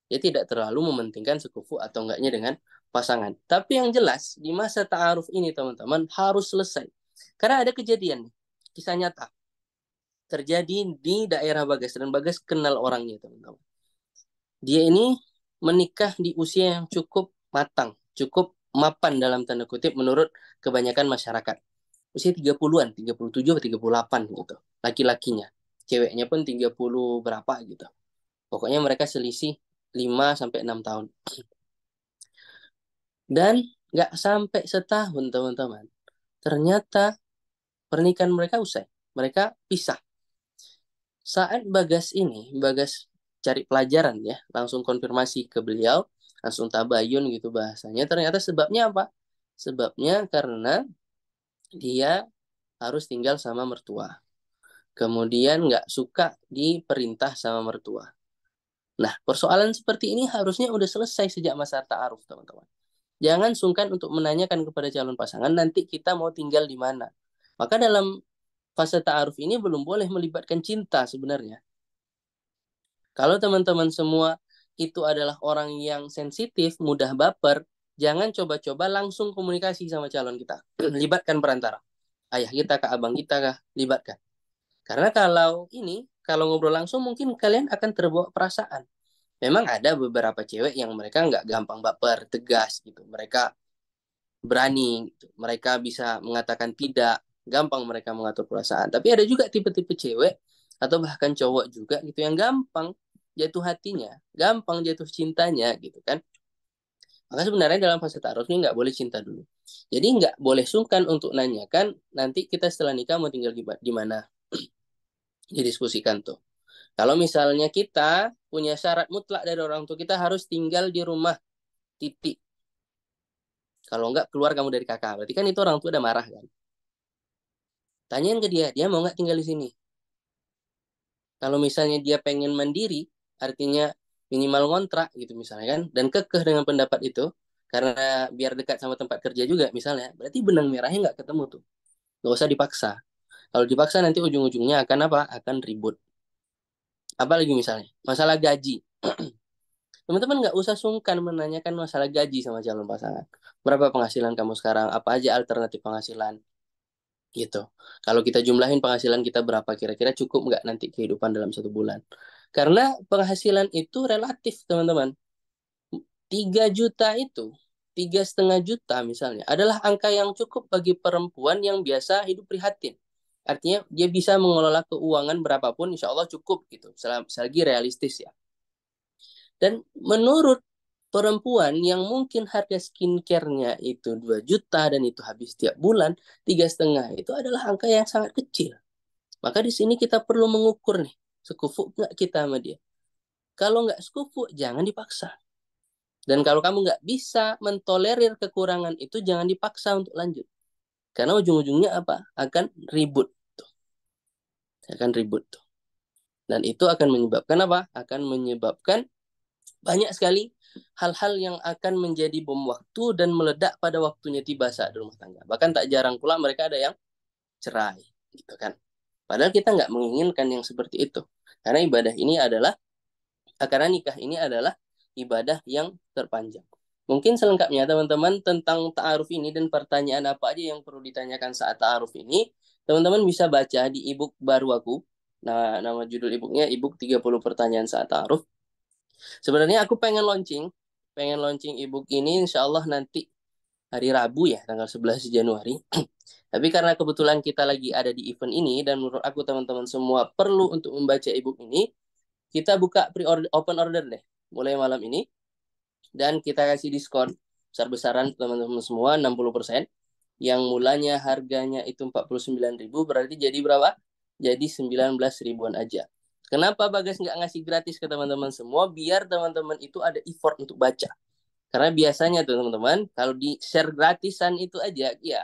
dia tidak terlalu mementingkan sekufu atau enggaknya dengan pasangan tapi yang jelas di masa ta'aruf ini teman-teman harus selesai karena ada kejadian kisah nyata terjadi di daerah Bagas dan Bagas kenal orangnya teman-teman dia ini menikah di usia yang cukup matang, cukup mapan dalam tanda kutip menurut kebanyakan masyarakat. Usia 30-an, 37 atau 38 gitu. Laki-lakinya. Ceweknya pun 30 berapa gitu. Pokoknya mereka selisih 5 sampai 6 tahun. Dan nggak sampai setahun teman-teman. Ternyata pernikahan mereka usai. Mereka pisah. Saat Bagas ini, Bagas cari pelajaran ya langsung konfirmasi ke beliau langsung tabayun gitu bahasanya ternyata sebabnya apa sebabnya karena dia harus tinggal sama mertua kemudian nggak suka diperintah sama mertua nah persoalan seperti ini harusnya udah selesai sejak masa ta'aruf teman-teman jangan sungkan untuk menanyakan kepada calon pasangan nanti kita mau tinggal di mana maka dalam fase ta'aruf ini belum boleh melibatkan cinta sebenarnya kalau teman-teman semua itu adalah orang yang sensitif, mudah baper, jangan coba-coba langsung komunikasi sama calon kita. libatkan perantara. Ayah kita kah, abang kita kah, libatkan. Karena kalau ini, kalau ngobrol langsung mungkin kalian akan terbawa perasaan. Memang ada beberapa cewek yang mereka nggak gampang baper, tegas gitu. Mereka berani, gitu. mereka bisa mengatakan tidak, gampang mereka mengatur perasaan. Tapi ada juga tipe-tipe cewek atau bahkan cowok juga gitu yang gampang jatuh hatinya, gampang jatuh cintanya gitu kan. Maka sebenarnya dalam fase taruh ini nggak boleh cinta dulu. Jadi nggak boleh sungkan untuk nanyakan nanti kita setelah nikah mau tinggal di mana. Didiskusikan tuh. Kalau misalnya kita punya syarat mutlak dari orang tua kita harus tinggal di rumah titik. Kalau nggak keluar kamu dari kakak, berarti kan itu orang tua udah marah kan. Tanyain ke dia, dia mau nggak tinggal di sini? Kalau misalnya dia pengen mandiri, artinya minimal kontrak gitu misalnya kan dan kekeh dengan pendapat itu karena biar dekat sama tempat kerja juga misalnya berarti benang merahnya nggak ketemu tuh nggak usah dipaksa kalau dipaksa nanti ujung-ujungnya akan apa akan ribut apa lagi misalnya masalah gaji teman-teman nggak usah sungkan menanyakan masalah gaji sama calon pasangan berapa penghasilan kamu sekarang apa aja alternatif penghasilan gitu kalau kita jumlahin penghasilan kita berapa kira-kira cukup nggak nanti kehidupan dalam satu bulan karena penghasilan itu relatif, teman-teman. 3 juta itu, tiga setengah juta misalnya, adalah angka yang cukup bagi perempuan yang biasa hidup prihatin. Artinya dia bisa mengelola keuangan berapapun, insya Allah cukup gitu, selagi realistis ya. Dan menurut perempuan yang mungkin harga skincare-nya itu 2 juta dan itu habis tiap bulan, tiga setengah itu adalah angka yang sangat kecil. Maka di sini kita perlu mengukur nih, Sekufu nggak kita sama dia? Kalau nggak sekufu, jangan dipaksa. Dan kalau kamu nggak bisa mentolerir kekurangan itu, jangan dipaksa untuk lanjut. Karena ujung-ujungnya apa? Akan ribut. Tuh. Akan ribut. Tuh. Dan itu akan menyebabkan apa? Akan menyebabkan banyak sekali hal-hal yang akan menjadi bom waktu dan meledak pada waktunya tiba saat rumah tangga. Bahkan tak jarang pula mereka ada yang cerai. Gitu kan. Padahal kita nggak menginginkan yang seperti itu. Karena ibadah ini adalah, karena nikah ini adalah ibadah yang terpanjang. Mungkin selengkapnya teman-teman tentang ta'aruf ini dan pertanyaan apa aja yang perlu ditanyakan saat ta'aruf ini, teman-teman bisa baca di ebook baru aku. Nah, nama judul ebooknya tiga 30 pertanyaan saat ta'aruf. Sebenarnya aku pengen launching, pengen launching ebook ini insya Allah nanti hari Rabu ya, tanggal 11 Januari. Tapi karena kebetulan kita lagi ada di event ini dan menurut aku teman-teman semua perlu untuk membaca ebook ini, kita buka pre -order, open order deh mulai malam ini dan kita kasih diskon besar-besaran teman-teman semua 60% yang mulanya harganya itu 49.000 berarti jadi berapa? Jadi 19 ribuan aja. Kenapa Bagas nggak ngasih gratis ke teman-teman semua? Biar teman-teman itu ada effort untuk baca. Karena biasanya tuh teman-teman, kalau di share gratisan itu aja, ya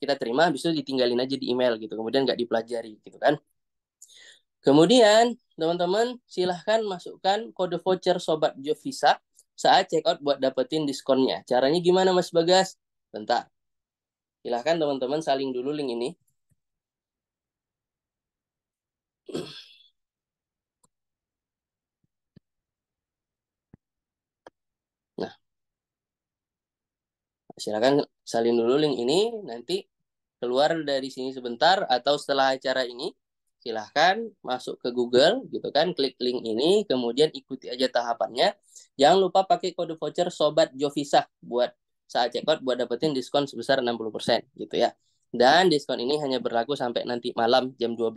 kita terima habis itu ditinggalin aja di email gitu kemudian nggak dipelajari gitu kan kemudian teman-teman silahkan masukkan kode voucher sobat Jovisa saat checkout buat dapetin diskonnya caranya gimana Mas Bagas bentar silahkan teman-teman saling dulu link ini Nah, silakan salin dulu link ini nanti keluar dari sini sebentar atau setelah acara ini silahkan masuk ke Google gitu kan klik link ini kemudian ikuti aja tahapannya jangan lupa pakai kode voucher sobat Jovisa buat saat checkout buat dapetin diskon sebesar 60% gitu ya dan diskon ini hanya berlaku sampai nanti malam jam 12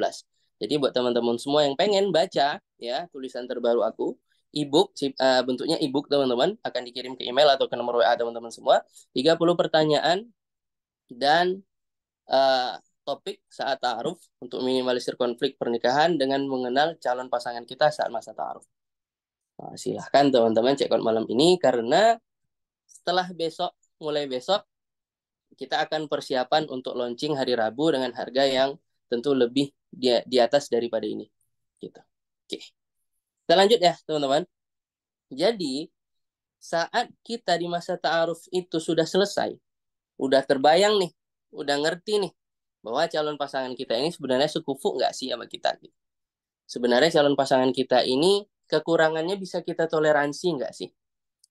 jadi buat teman-teman semua yang pengen baca ya tulisan terbaru aku ebook uh, bentuknya ebook teman-teman akan dikirim ke email atau ke nomor WA teman-teman semua 30 pertanyaan dan uh, topik saat ta'aruf untuk minimalisir konflik pernikahan dengan mengenal calon pasangan kita saat masa ta'aruf. Nah, silahkan teman-teman cek out malam ini karena setelah besok mulai besok kita akan persiapan untuk launching hari Rabu dengan harga yang tentu lebih di, di atas daripada ini. Gitu. Oke. Okay. Kita lanjut ya, teman-teman. Jadi, saat kita di masa ta'aruf itu sudah selesai, udah terbayang nih, udah ngerti nih, bahwa calon pasangan kita ini sebenarnya sekufu nggak sih sama kita. Gitu. Sebenarnya calon pasangan kita ini kekurangannya bisa kita toleransi nggak sih?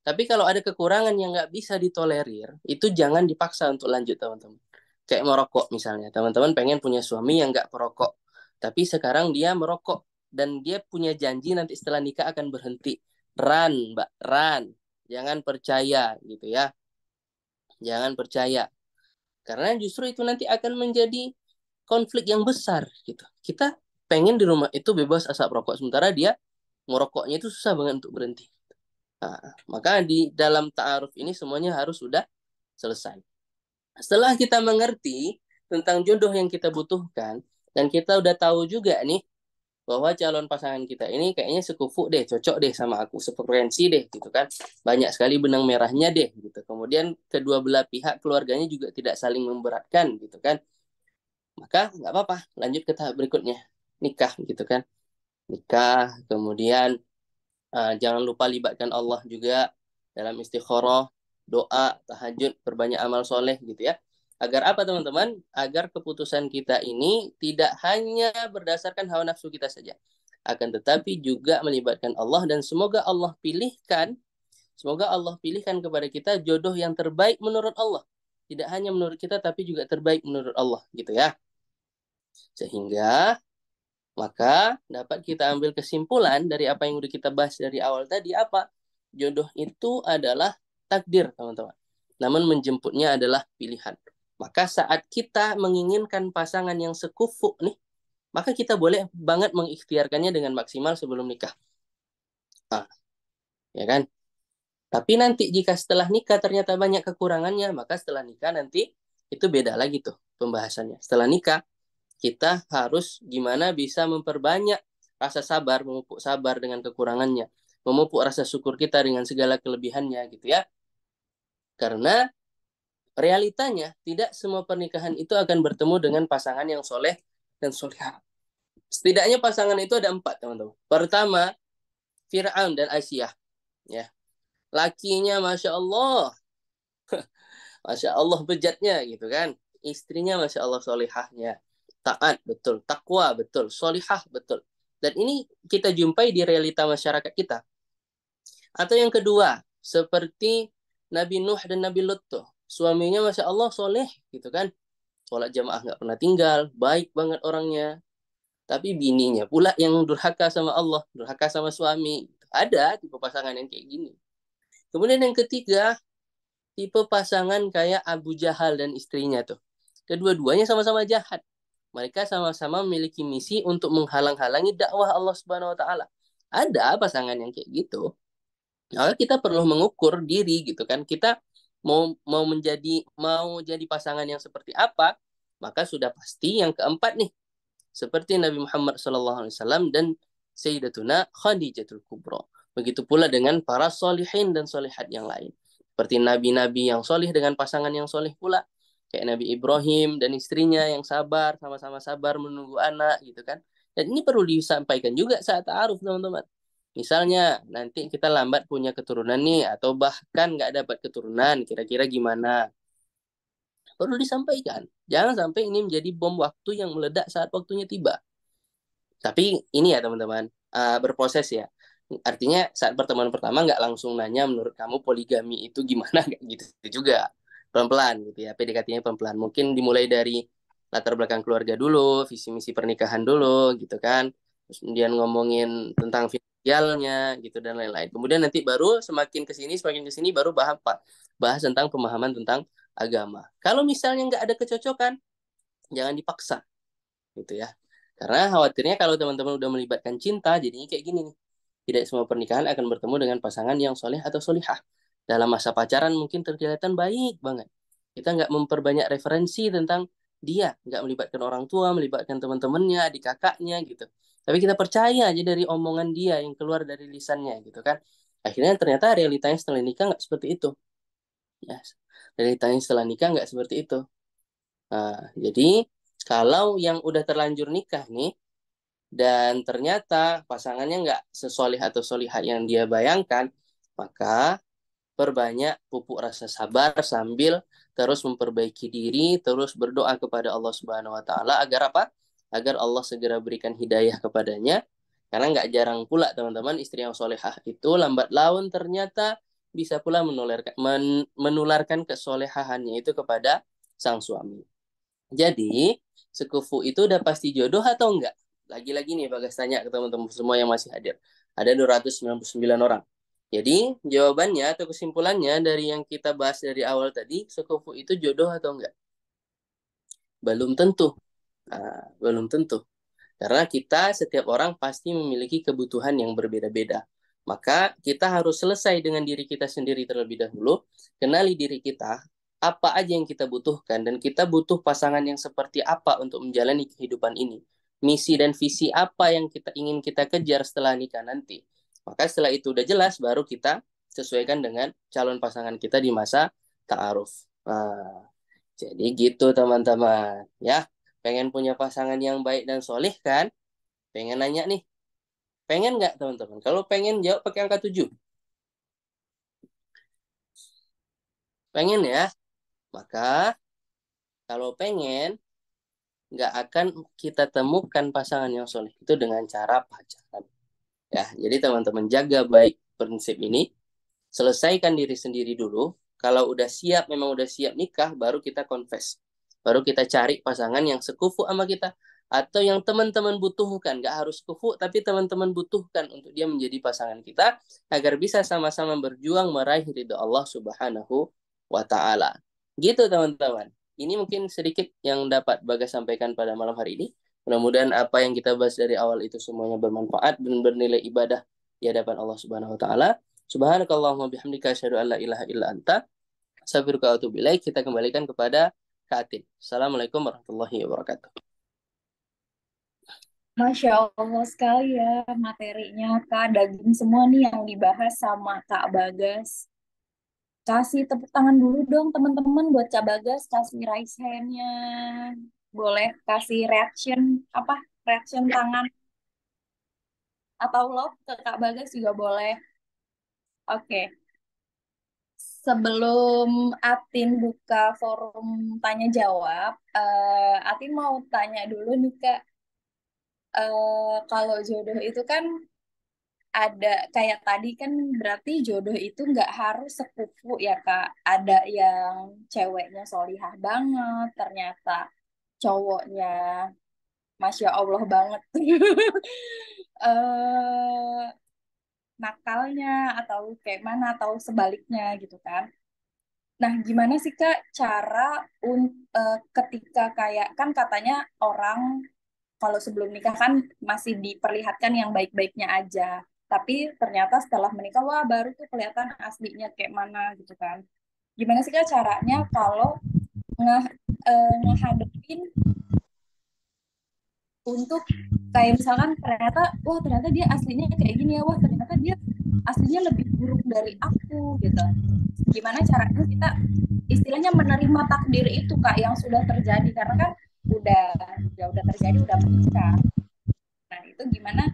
Tapi kalau ada kekurangan yang nggak bisa ditolerir, itu jangan dipaksa untuk lanjut, teman-teman. Kayak merokok misalnya, teman-teman pengen punya suami yang nggak perokok, tapi sekarang dia merokok dan dia punya janji nanti setelah nikah akan berhenti. run, Mbak, run, Jangan percaya gitu ya. Jangan percaya. Karena justru itu nanti akan menjadi konflik yang besar gitu. Kita pengen di rumah itu bebas asap rokok sementara dia merokoknya itu susah banget untuk berhenti. Nah, maka di dalam ta'aruf ini semuanya harus sudah selesai. Setelah kita mengerti tentang jodoh yang kita butuhkan dan kita udah tahu juga nih bahwa calon pasangan kita ini kayaknya sekufu deh, cocok deh sama aku, sefrekuensi deh gitu kan. Banyak sekali benang merahnya deh gitu. Kemudian kedua belah pihak keluarganya juga tidak saling memberatkan gitu kan. Maka nggak apa-apa, lanjut ke tahap berikutnya, nikah gitu kan. Nikah, kemudian uh, jangan lupa libatkan Allah juga dalam istikharah, doa, tahajud, perbanyak amal soleh gitu ya. Agar apa teman-teman? Agar keputusan kita ini tidak hanya berdasarkan hawa nafsu kita saja. Akan tetapi juga melibatkan Allah dan semoga Allah pilihkan, semoga Allah pilihkan kepada kita jodoh yang terbaik menurut Allah. Tidak hanya menurut kita tapi juga terbaik menurut Allah gitu ya. Sehingga maka dapat kita ambil kesimpulan dari apa yang sudah kita bahas dari awal tadi apa? Jodoh itu adalah takdir teman-teman. Namun menjemputnya adalah pilihan. Maka saat kita menginginkan pasangan yang sekufu nih, maka kita boleh banget mengikhtiarkannya dengan maksimal sebelum nikah. Ah, ya kan? Tapi nanti jika setelah nikah ternyata banyak kekurangannya, maka setelah nikah nanti itu beda lagi tuh pembahasannya. Setelah nikah, kita harus gimana bisa memperbanyak rasa sabar, memupuk sabar dengan kekurangannya, memupuk rasa syukur kita dengan segala kelebihannya gitu ya. Karena realitanya tidak semua pernikahan itu akan bertemu dengan pasangan yang soleh dan solehah. Setidaknya pasangan itu ada empat teman-teman. Pertama, Fir'aun dan Aisyah. Ya. Lakinya Masya Allah. Masya Allah bejatnya gitu kan. Istrinya Masya Allah solehahnya. Taat betul, takwa betul, solihah betul. Dan ini kita jumpai di realita masyarakat kita. Atau yang kedua, seperti Nabi Nuh dan Nabi Lut tuh suaminya masya Allah soleh gitu kan sholat jamaah nggak pernah tinggal baik banget orangnya tapi bininya pula yang durhaka sama Allah durhaka sama suami ada tipe pasangan yang kayak gini kemudian yang ketiga tipe pasangan kayak Abu Jahal dan istrinya tuh kedua-duanya sama-sama jahat mereka sama-sama memiliki misi untuk menghalang-halangi dakwah Allah Subhanahu wa taala ada pasangan yang kayak gitu maka kita perlu mengukur diri gitu kan kita mau mau menjadi mau jadi pasangan yang seperti apa maka sudah pasti yang keempat nih seperti Nabi Muhammad SAW dan Sayyidatuna Khadijatul Kubro. Begitu pula dengan para solihin dan solihat yang lain. Seperti nabi-nabi yang solih dengan pasangan yang solih pula. Kayak Nabi Ibrahim dan istrinya yang sabar, sama-sama sabar menunggu anak gitu kan. Dan ini perlu disampaikan juga saat ta'aruf teman-teman. Misalnya nanti kita lambat punya keturunan nih atau bahkan nggak dapat keturunan, kira-kira gimana? Perlu disampaikan. Jangan sampai ini menjadi bom waktu yang meledak saat waktunya tiba. Tapi ini ya teman-teman, uh, berproses ya. Artinya saat pertemuan pertama nggak langsung nanya menurut kamu poligami itu gimana gitu juga. Pelan-pelan gitu ya, PDKT-nya pelan-pelan. Mungkin dimulai dari latar belakang keluarga dulu, visi misi pernikahan dulu gitu kan kemudian ngomongin tentang finansialnya gitu dan lain-lain. Kemudian nanti baru semakin ke sini semakin ke sini baru bahas bahas tentang pemahaman tentang agama. Kalau misalnya nggak ada kecocokan, jangan dipaksa. Gitu ya. Karena khawatirnya kalau teman-teman udah melibatkan cinta jadinya kayak gini nih. Tidak semua pernikahan akan bertemu dengan pasangan yang soleh atau solihah. Dalam masa pacaran mungkin terkelihatan baik banget. Kita nggak memperbanyak referensi tentang dia, nggak melibatkan orang tua, melibatkan teman-temannya, adik kakaknya gitu tapi kita percaya aja dari omongan dia yang keluar dari lisannya gitu kan akhirnya ternyata realitanya setelah nikah nggak seperti itu ya realitanya setelah nikah nggak seperti itu nah, jadi kalau yang udah terlanjur nikah nih dan ternyata pasangannya nggak sesolih atau solihat yang dia bayangkan maka perbanyak pupuk rasa sabar sambil terus memperbaiki diri, terus berdoa kepada Allah Subhanahu wa taala agar apa? agar Allah segera berikan hidayah kepadanya. Karena nggak jarang pula teman-teman istri yang solehah itu lambat laun ternyata bisa pula menularkan, men, menularkan kesolehahannya itu kepada sang suami. Jadi sekufu itu udah pasti jodoh atau enggak? Lagi-lagi nih Bagas tanya ke teman-teman semua yang masih hadir. Ada 299 orang. Jadi jawabannya atau kesimpulannya dari yang kita bahas dari awal tadi, sekufu itu jodoh atau enggak? Belum tentu. Nah, belum tentu. Karena kita setiap orang pasti memiliki kebutuhan yang berbeda-beda. Maka kita harus selesai dengan diri kita sendiri terlebih dahulu, kenali diri kita, apa aja yang kita butuhkan dan kita butuh pasangan yang seperti apa untuk menjalani kehidupan ini. Misi dan visi apa yang kita ingin kita kejar setelah nikah nanti. Maka setelah itu udah jelas baru kita sesuaikan dengan calon pasangan kita di masa ta'aruf. Nah, jadi gitu teman-teman ya pengen punya pasangan yang baik dan soleh kan? Pengen nanya nih, pengen nggak teman-teman? Kalau pengen jawab pakai angka 7. Pengen ya? Maka kalau pengen nggak akan kita temukan pasangan yang soleh itu dengan cara pacaran. Ya, jadi teman-teman jaga baik prinsip ini, selesaikan diri sendiri dulu. Kalau udah siap, memang udah siap nikah, baru kita confess baru kita cari pasangan yang sekufu sama kita atau yang teman-teman butuhkan gak harus kufu tapi teman-teman butuhkan untuk dia menjadi pasangan kita agar bisa sama-sama berjuang meraih ridho Allah Subhanahu wa taala gitu teman-teman ini mungkin sedikit yang dapat Bagas sampaikan pada malam hari ini mudah-mudahan apa yang kita bahas dari awal itu semuanya bermanfaat dan bernilai ibadah di hadapan Allah Subhanahu wa taala subhanakallahumma bihamdika asyhadu an la ilaha illa anta astaghfiruka wa atubu kita kembalikan kepada khatim. Assalamualaikum warahmatullahi wabarakatuh. Masya Allah sekali ya materinya Kak Daging semua nih yang dibahas sama Kak Bagas. Kasih tepuk tangan dulu dong teman-teman buat Kak Bagas, kasih raise hand-nya. Boleh kasih reaction, apa, reaction tangan. Atau love ke Kak Bagas juga boleh. Oke. Okay sebelum Atin buka forum tanya jawab, uh, Atin mau tanya dulu nih kak, uh, kalau jodoh itu kan ada kayak tadi kan berarti jodoh itu nggak harus sepupu ya kak, ada yang ceweknya solihah banget, ternyata cowoknya masya allah banget. uh, nakalnya atau kayak mana atau sebaliknya gitu kan. Nah, gimana sih Kak cara un, uh, ketika kayak kan katanya orang kalau sebelum nikah kan masih diperlihatkan yang baik-baiknya aja. Tapi ternyata setelah menikah wah baru tuh kelihatan aslinya kayak mana gitu kan. Gimana sih Kak caranya kalau nge, uh, eh, ngehadepin untuk kayak misalkan ternyata wah ternyata dia aslinya kayak gini ya wah ternyata dia aslinya lebih buruk dari aku gitu gimana caranya kita istilahnya menerima takdir itu kak yang sudah terjadi karena kan udah ya udah terjadi udah menikah nah itu gimana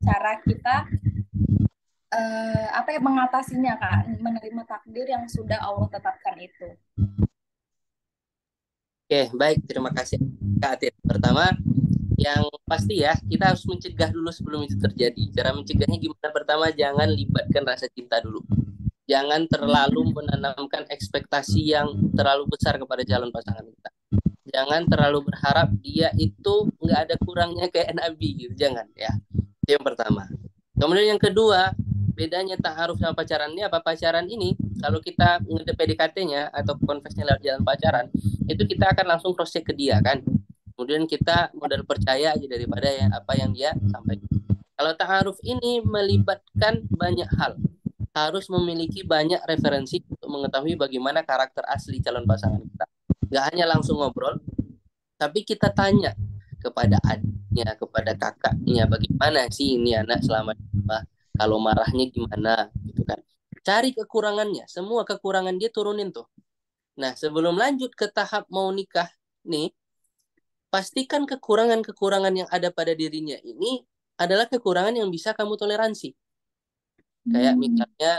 cara kita eh, apa ya mengatasinya kak menerima takdir yang sudah Allah tetapkan itu oke baik terima kasih kak Atir. pertama yang pasti ya kita harus mencegah dulu sebelum itu terjadi cara mencegahnya gimana pertama jangan libatkan rasa cinta dulu jangan terlalu menanamkan ekspektasi yang terlalu besar kepada calon pasangan kita jangan terlalu berharap dia itu nggak ada kurangnya kayak Nabi gitu jangan ya itu yang pertama kemudian yang kedua bedanya taharuf sama pacaran ini apa pacaran ini kalau kita ngede pdkt atau konfesnya lewat jalan pacaran itu kita akan langsung cross check ke dia kan kemudian kita modal percaya aja daripada ya apa yang dia sampaikan kalau taaruf ini melibatkan banyak hal harus memiliki banyak referensi untuk mengetahui bagaimana karakter asli calon pasangan kita Gak hanya langsung ngobrol tapi kita tanya kepada adiknya kepada kakaknya bagaimana sih ini anak selama rumah, kalau marahnya gimana gitu kan cari kekurangannya semua kekurangan dia turunin tuh nah sebelum lanjut ke tahap mau nikah nih pastikan kekurangan-kekurangan yang ada pada dirinya ini adalah kekurangan yang bisa kamu toleransi. Kayak hmm. misalnya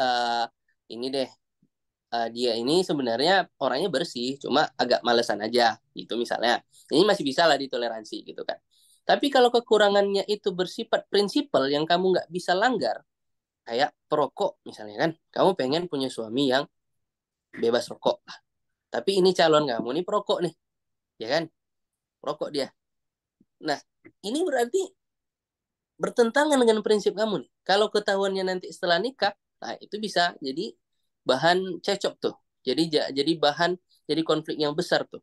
uh, ini deh uh, dia ini sebenarnya orangnya bersih, cuma agak malesan aja gitu misalnya. Ini masih bisa lah ditoleransi gitu kan. Tapi kalau kekurangannya itu bersifat prinsipal yang kamu nggak bisa langgar, kayak perokok misalnya kan, kamu pengen punya suami yang bebas rokok. Tapi ini calon kamu ini perokok nih, ya kan rokok dia nah ini berarti bertentangan dengan prinsip kamu nih kalau ketahuannya nanti setelah nikah nah itu bisa jadi bahan cecok tuh jadi jadi bahan jadi konflik yang besar tuh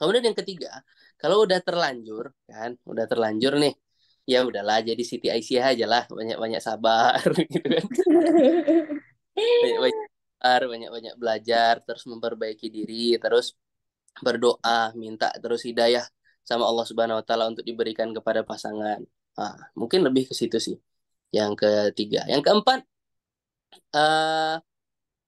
kemudian yang ketiga kalau udah terlanjur kan udah terlanjur nih ya udahlah jadi Siti Aisyah aja lah banyak-banyak sabar gitu kan banyak-banyak sabar banyak-banyak belajar terus memperbaiki diri terus berdoa minta terus hidayah sama Allah Subhanahu wa taala untuk diberikan kepada pasangan. Nah, mungkin lebih ke situ sih. Yang ketiga, yang keempat uh,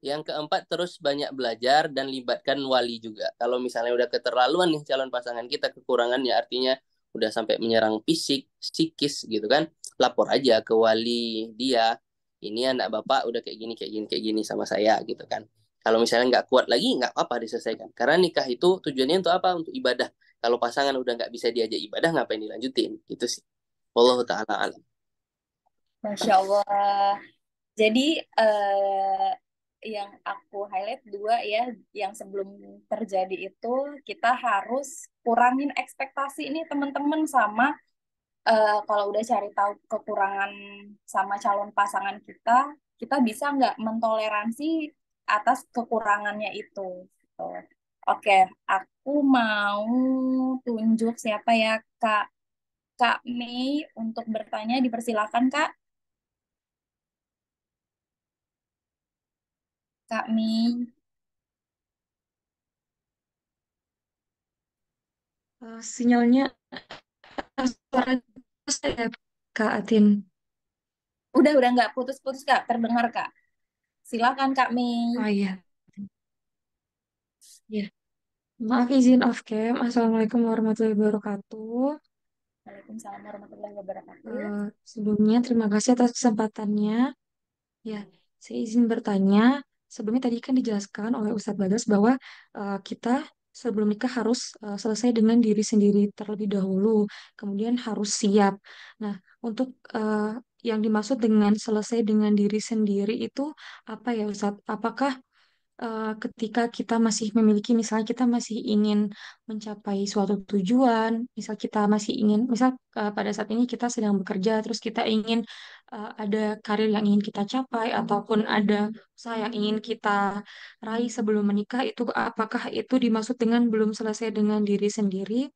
yang keempat terus banyak belajar dan libatkan wali juga. Kalau misalnya udah keterlaluan nih calon pasangan kita kekurangannya artinya udah sampai menyerang fisik, psikis gitu kan. Lapor aja ke wali dia. Ini anak bapak udah kayak gini kayak gini kayak gini sama saya gitu kan. Kalau misalnya nggak kuat lagi, nggak apa-apa diselesaikan. Karena nikah itu tujuannya untuk apa? Untuk ibadah. Kalau pasangan udah nggak bisa diajak ibadah, ngapain dilanjutin? Gitu sih. Allah ta'ala alam. Masya Allah. Jadi uh, yang aku highlight dua ya, yang sebelum terjadi itu kita harus kurangin ekspektasi ini teman-teman sama uh, kalau udah cari tahu kekurangan sama calon pasangan kita, kita bisa nggak mentoleransi atas kekurangannya itu. Gitu. Oke, aku mau tunjuk siapa ya Kak Kak Mei untuk bertanya dipersilakan Kak. Kak Mei. Eh, sinyalnya eh, suara saya Kak Atin. Udah udah nggak putus-putus Kak, terdengar Kak. Silakan Kak Mei. Oh iya. Ya. Maaf izin off cam. Assalamualaikum warahmatullahi wabarakatuh. Waalaikumsalam warahmatullahi wabarakatuh. Uh, sebelumnya terima kasih atas kesempatannya. Ya, saya izin bertanya. Sebelumnya tadi kan dijelaskan oleh Ustadz Bagas bahwa uh, kita sebelum nikah harus uh, selesai dengan diri sendiri terlebih dahulu, kemudian harus siap. Nah, untuk uh, yang dimaksud dengan selesai dengan diri sendiri itu apa ya Ustaz? Apakah uh, ketika kita masih memiliki misalnya kita masih ingin mencapai suatu tujuan, misal kita masih ingin misal uh, pada saat ini kita sedang bekerja terus kita ingin uh, ada karir yang ingin kita capai ataupun ada usaha yang ingin kita raih sebelum menikah itu apakah itu dimaksud dengan belum selesai dengan diri sendiri?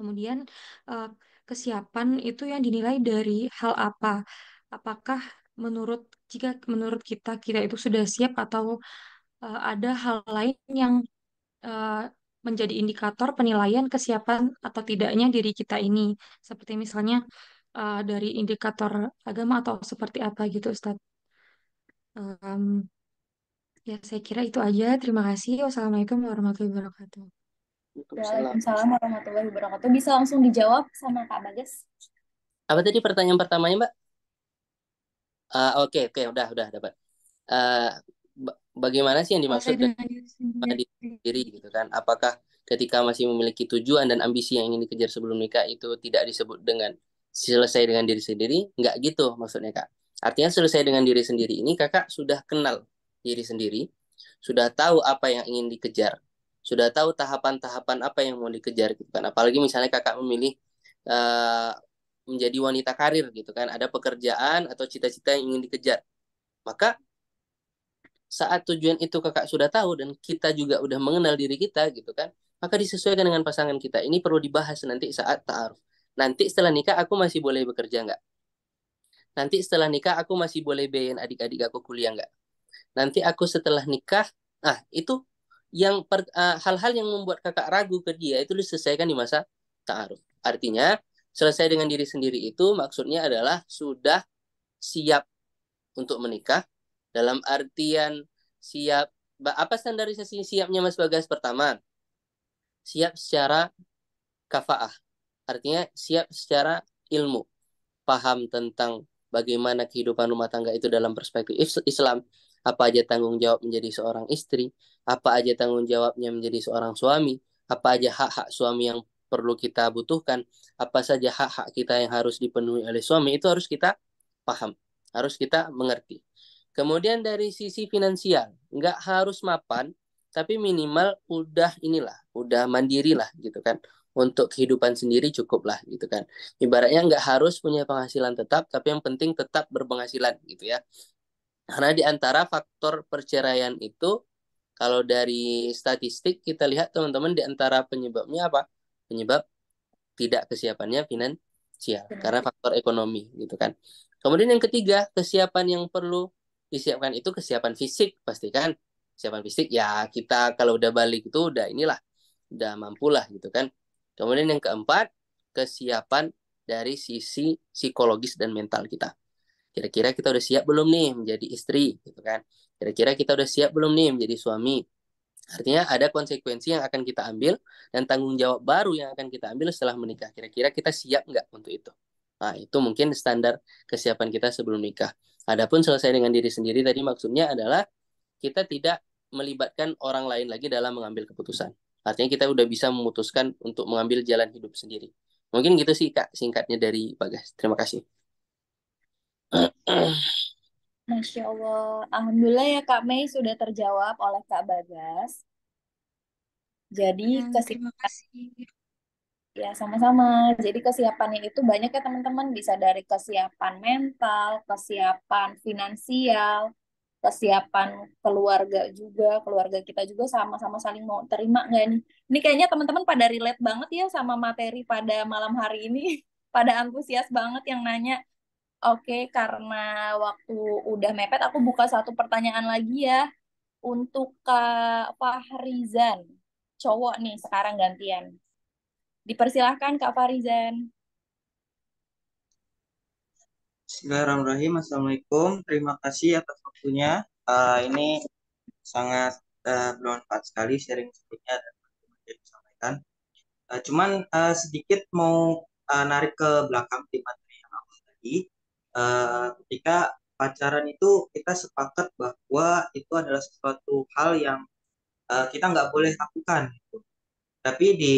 Kemudian uh, kesiapan itu yang dinilai dari hal apa? Apakah menurut jika menurut kita kita itu sudah siap atau uh, ada hal lain yang uh, menjadi indikator penilaian kesiapan atau tidaknya diri kita ini, seperti misalnya uh, dari indikator agama atau seperti apa gitu, Ustaz. Um, mmm, ya, saya kira itu aja. Terima kasih. Wassalamualaikum warahmatullahi wabarakatuh. Gitu, Waalaikumsalam warahmatullahi wabarakatuh. Bisa langsung dijawab sama Kak Bagas. Apa tadi pertanyaan pertamanya, Mbak? Ah, oke, uh, oke, okay, okay, udah, udah dapat. Uh, bagaimana sih yang dimaksud dengan diri gitu kan? Apakah ketika masih memiliki tujuan dan ambisi yang ingin dikejar sebelum nikah itu tidak disebut dengan selesai dengan diri sendiri? Enggak gitu maksudnya kak. Artinya selesai dengan diri sendiri ini kakak sudah kenal diri sendiri, sudah tahu apa yang ingin dikejar, sudah tahu tahapan-tahapan apa yang mau dikejar gitu kan apalagi misalnya kakak memilih uh, menjadi wanita karir gitu kan ada pekerjaan atau cita-cita yang ingin dikejar maka saat tujuan itu kakak sudah tahu dan kita juga udah mengenal diri kita gitu kan maka disesuaikan dengan pasangan kita ini perlu dibahas nanti saat taaruf nanti setelah nikah aku masih boleh bekerja nggak nanti setelah nikah aku masih boleh biayain adik-adik aku kuliah nggak nanti aku setelah nikah ah itu yang hal eh, hal-hal yang membuat kakak ragu ke dia itu diselesaikan di masa ta'aruf. Artinya, selesai dengan diri sendiri itu maksudnya adalah sudah siap untuk menikah dalam artian siap apa standarisasi siapnya Mas Bagas pertama? Siap secara kafaah. Artinya siap secara ilmu. Paham tentang bagaimana kehidupan rumah tangga itu dalam perspektif Islam, apa aja tanggung jawab menjadi seorang istri, apa aja tanggung jawabnya menjadi seorang suami, apa aja hak-hak suami yang perlu kita butuhkan, apa saja hak-hak kita yang harus dipenuhi oleh suami itu harus kita paham, harus kita mengerti. Kemudian dari sisi finansial, nggak harus mapan, tapi minimal udah inilah, udah mandirilah gitu kan. Untuk kehidupan sendiri cukup lah gitu kan. Ibaratnya nggak harus punya penghasilan tetap, tapi yang penting tetap berpenghasilan gitu ya. Karena di antara faktor perceraian itu, kalau dari statistik kita lihat teman-teman di antara penyebabnya apa? Penyebab tidak kesiapannya finansial hmm. karena faktor ekonomi gitu kan. Kemudian yang ketiga, kesiapan yang perlu disiapkan itu kesiapan fisik pastikan. Kesiapan fisik ya kita kalau udah balik itu udah inilah, udah mampulah gitu kan. Kemudian yang keempat, kesiapan dari sisi psikologis dan mental kita. Kira-kira kita udah siap belum nih menjadi istri, gitu kan? Kira-kira kita udah siap belum nih menjadi suami? Artinya ada konsekuensi yang akan kita ambil dan tanggung jawab baru yang akan kita ambil setelah menikah. Kira-kira kita siap nggak untuk itu? Nah, itu mungkin standar kesiapan kita sebelum nikah. Adapun selesai dengan diri sendiri tadi maksudnya adalah kita tidak melibatkan orang lain lagi dalam mengambil keputusan. Artinya kita udah bisa memutuskan untuk mengambil jalan hidup sendiri. Mungkin gitu sih Kak singkatnya dari Bagas. Terima kasih. Masya Allah. Alhamdulillah ya Kak Mei sudah terjawab oleh Kak Bagas. Jadi ya, terima kesiapan ya sama-sama. Jadi kesiapannya itu banyak ya teman-teman bisa dari kesiapan mental, kesiapan finansial, kesiapan keluarga juga, keluarga kita juga sama-sama saling mau terima nggak nih? Ini kayaknya teman-teman pada relate banget ya sama materi pada malam hari ini, pada antusias banget yang nanya Oke, karena waktu udah mepet, aku buka satu pertanyaan lagi ya. Untuk Kak Fahrizan, cowok nih sekarang gantian. Dipersilahkan Kak Fahrizan. Bismillahirrahmanirrahim. Assalamualaikum. Terima kasih atas waktunya. Uh, ini sangat uh, bermanfaat sekali sharing sebelumnya dan yang disampaikan. Uh, cuman uh, sedikit mau uh, narik ke belakang di materi yang awal tadi. Eh, ketika pacaran itu kita sepakat bahwa itu adalah sesuatu hal yang uh, kita nggak boleh lakukan gitu. tapi di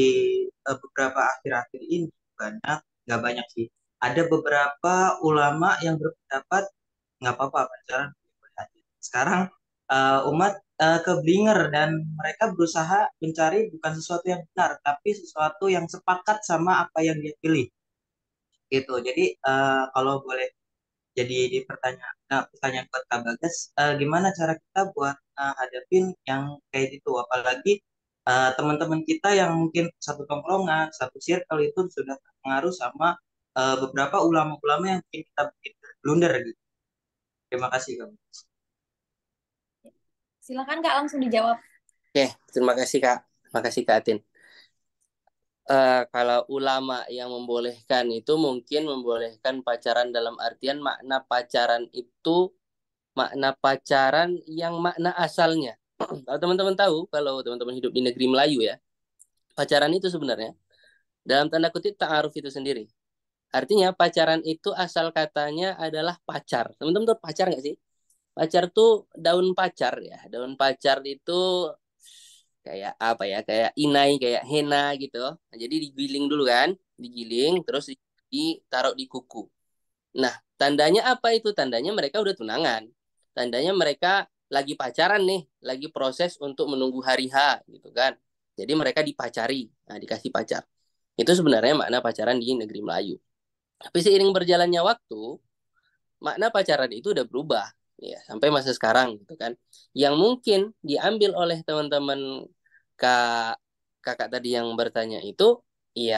uh, beberapa akhir-akhir ini banyak nggak banyak sih ada beberapa ulama yang berpendapat nggak apa-apa pacaran sekarang uh, umat uh, keblinger dan mereka berusaha mencari bukan sesuatu yang benar tapi sesuatu yang sepakat sama apa yang dia pilih gitu jadi uh, kalau boleh jadi pertanyaan nah, pertanyaan buat Kak Bagas uh, gimana cara kita buat uh, hadapin yang kayak gitu apalagi uh, teman-teman kita yang mungkin satu tongkrongan satu circle itu sudah terpengaruh sama uh, beberapa ulama-ulama yang mungkin kita bikin blunder gitu terima kasih Kak silakan Kak langsung dijawab oke terima kasih Kak terima kasih Kak Atin uh, kalau ulama yang membolehkan itu mungkin membolehkan pacaran dalam artian makna pacaran itu makna pacaran yang makna asalnya. Kalau teman-teman tahu, kalau teman-teman hidup di negeri Melayu ya, pacaran itu sebenarnya dalam tanda kutip ta'aruf itu sendiri. Artinya pacaran itu asal katanya adalah pacar. Teman-teman tahu pacar nggak sih? Pacar tuh daun pacar ya. Daun pacar itu kayak apa ya kayak inai kayak henna gitu nah, jadi digiling dulu kan digiling terus ditaruh di kuku nah tandanya apa itu tandanya mereka udah tunangan tandanya mereka lagi pacaran nih lagi proses untuk menunggu hari H gitu kan jadi mereka dipacari nah, dikasih pacar itu sebenarnya makna pacaran di negeri Melayu tapi seiring berjalannya waktu makna pacaran itu udah berubah ya sampai masa sekarang gitu kan yang mungkin diambil oleh teman-teman kak kakak tadi yang bertanya itu ya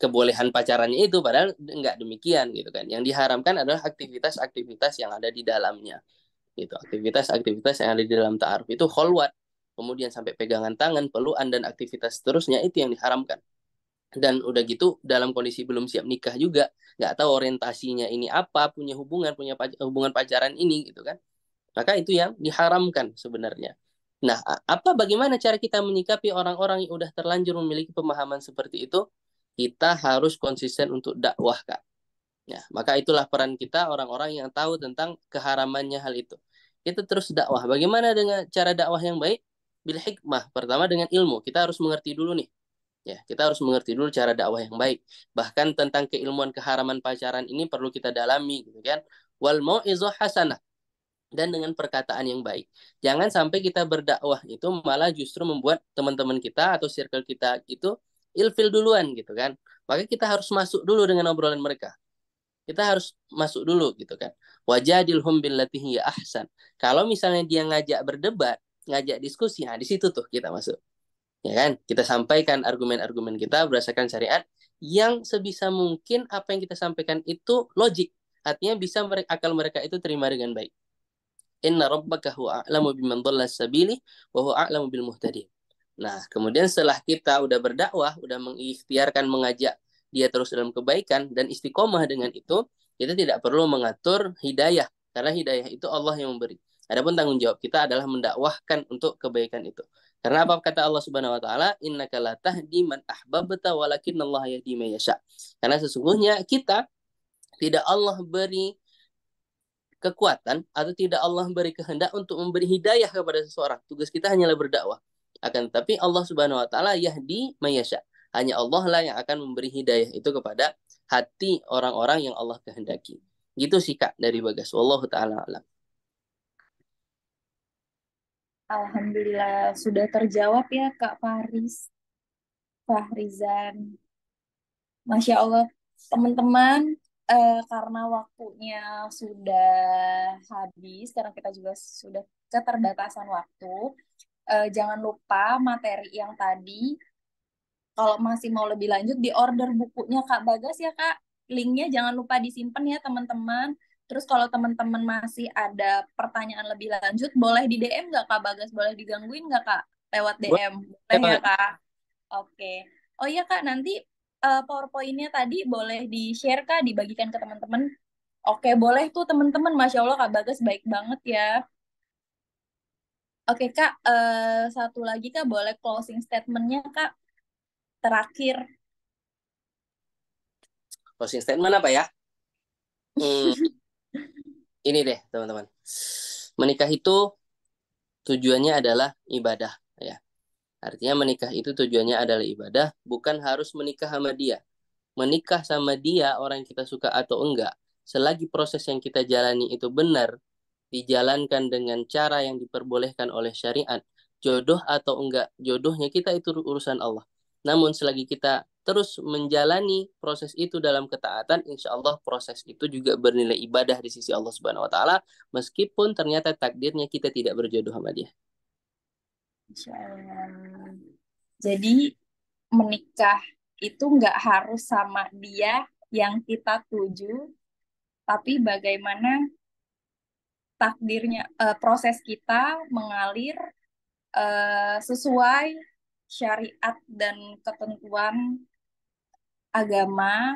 kebolehan pacarannya itu padahal nggak demikian gitu kan yang diharamkan adalah aktivitas-aktivitas yang ada di dalamnya gitu aktivitas-aktivitas yang ada di dalam taaruf itu kholwat kemudian sampai pegangan tangan peluan dan aktivitas seterusnya itu yang diharamkan dan udah gitu dalam kondisi belum siap nikah juga nggak tahu orientasinya ini apa punya hubungan punya pac hubungan pacaran ini gitu kan maka itu yang diharamkan sebenarnya Nah, apa bagaimana cara kita menyikapi orang-orang yang udah terlanjur memiliki pemahaman seperti itu? Kita harus konsisten untuk dakwah, Kak. Ya, maka itulah peran kita orang-orang yang tahu tentang keharamannya hal itu. Kita terus dakwah. Bagaimana dengan cara dakwah yang baik? Bil hikmah. Pertama dengan ilmu. Kita harus mengerti dulu nih. Ya, kita harus mengerti dulu cara dakwah yang baik. Bahkan tentang keilmuan keharaman pacaran ini perlu kita dalami gitu kan. Wal mau'izah hasanah dan dengan perkataan yang baik. Jangan sampai kita berdakwah itu malah justru membuat teman-teman kita atau circle kita itu ilfil duluan gitu kan. Maka kita harus masuk dulu dengan obrolan mereka. Kita harus masuk dulu gitu kan. Wajadil billati latihiyah ahsan. Kalau misalnya dia ngajak berdebat, ngajak diskusi, nah di situ tuh kita masuk. Ya kan? Kita sampaikan argumen-argumen kita berdasarkan syariat yang sebisa mungkin apa yang kita sampaikan itu logik. Artinya bisa mereka, akal mereka itu terima dengan baik. Inna rabbaka huwa a'lamu biman dhalla sabili wa huwa a'lamu bil muhtadin. Nah, kemudian setelah kita udah berdakwah, udah mengikhtiarkan mengajak dia terus dalam kebaikan dan istiqomah dengan itu, kita tidak perlu mengatur hidayah karena hidayah itu Allah yang memberi. Adapun tanggung jawab kita adalah mendakwahkan untuk kebaikan itu. Karena apa kata Allah Subhanahu wa taala, "Innaka la tahdi man ahbabta Allah yahdi man yasha." Karena sesungguhnya kita tidak Allah beri kekuatan atau tidak Allah memberi kehendak untuk memberi hidayah kepada seseorang. Tugas kita hanyalah berdakwah. Akan tetapi Allah Subhanahu wa taala yahdi mayasya. Hanya Allah lah yang akan memberi hidayah itu kepada hati orang-orang yang Allah kehendaki. Gitu sih Kak dari Bagas. Wallahu taala alam. Alhamdulillah sudah terjawab ya Kak Faris. Fahrizan. Masya Allah, teman-teman, uh, karena waktunya sudah habis, karena kita juga sudah keterbatasan waktu, uh, jangan lupa materi yang tadi, kalau masih mau lebih lanjut, di order bukunya Kak Bagas ya Kak, linknya jangan lupa disimpan ya teman-teman. Terus kalau teman-teman masih ada pertanyaan lebih lanjut, boleh di DM nggak Kak Bagas? Boleh digangguin nggak Kak? Lewat DM, boleh ya Oke. Okay. Oh iya Kak, nanti uh, eh, powerpoint tadi boleh di-share Kak, dibagikan ke teman-teman? Oke, boleh tuh teman-teman. Masya Allah Kak Bagas baik banget ya. Oke Kak, uh, satu lagi Kak, boleh closing statement-nya Kak? Terakhir. Closing statement apa ya? Hmm. Ini deh teman-teman. Menikah itu tujuannya adalah ibadah ya. Artinya menikah itu tujuannya adalah ibadah, bukan harus menikah sama dia. Menikah sama dia orang yang kita suka atau enggak, selagi proses yang kita jalani itu benar, dijalankan dengan cara yang diperbolehkan oleh syariat, jodoh atau enggak jodohnya kita itu urusan Allah. Namun selagi kita terus menjalani proses itu dalam ketaatan, insya Allah proses itu juga bernilai ibadah di sisi Allah Subhanahu Wa Taala, meskipun ternyata takdirnya kita tidak berjodoh sama dia. Jadi menikah itu nggak harus sama dia yang kita tuju, tapi bagaimana takdirnya uh, proses kita mengalir uh, sesuai syariat dan ketentuan agama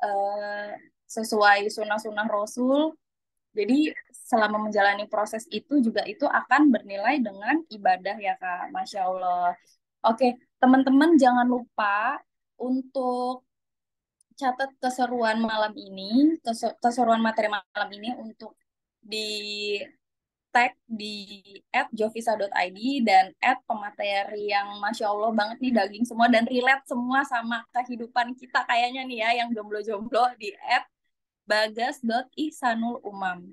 uh, sesuai sunnah-sunnah Rasul. Jadi selama menjalani proses itu juga itu akan bernilai dengan ibadah ya kak masya allah oke teman-teman jangan lupa untuk catat keseruan malam ini keseruan materi malam ini untuk di tag di at jovisa.id dan at pemateri yang Masya Allah banget nih daging semua dan relate semua sama kehidupan kita kayaknya nih ya yang jomblo-jomblo di at bagas.ihsanul umam.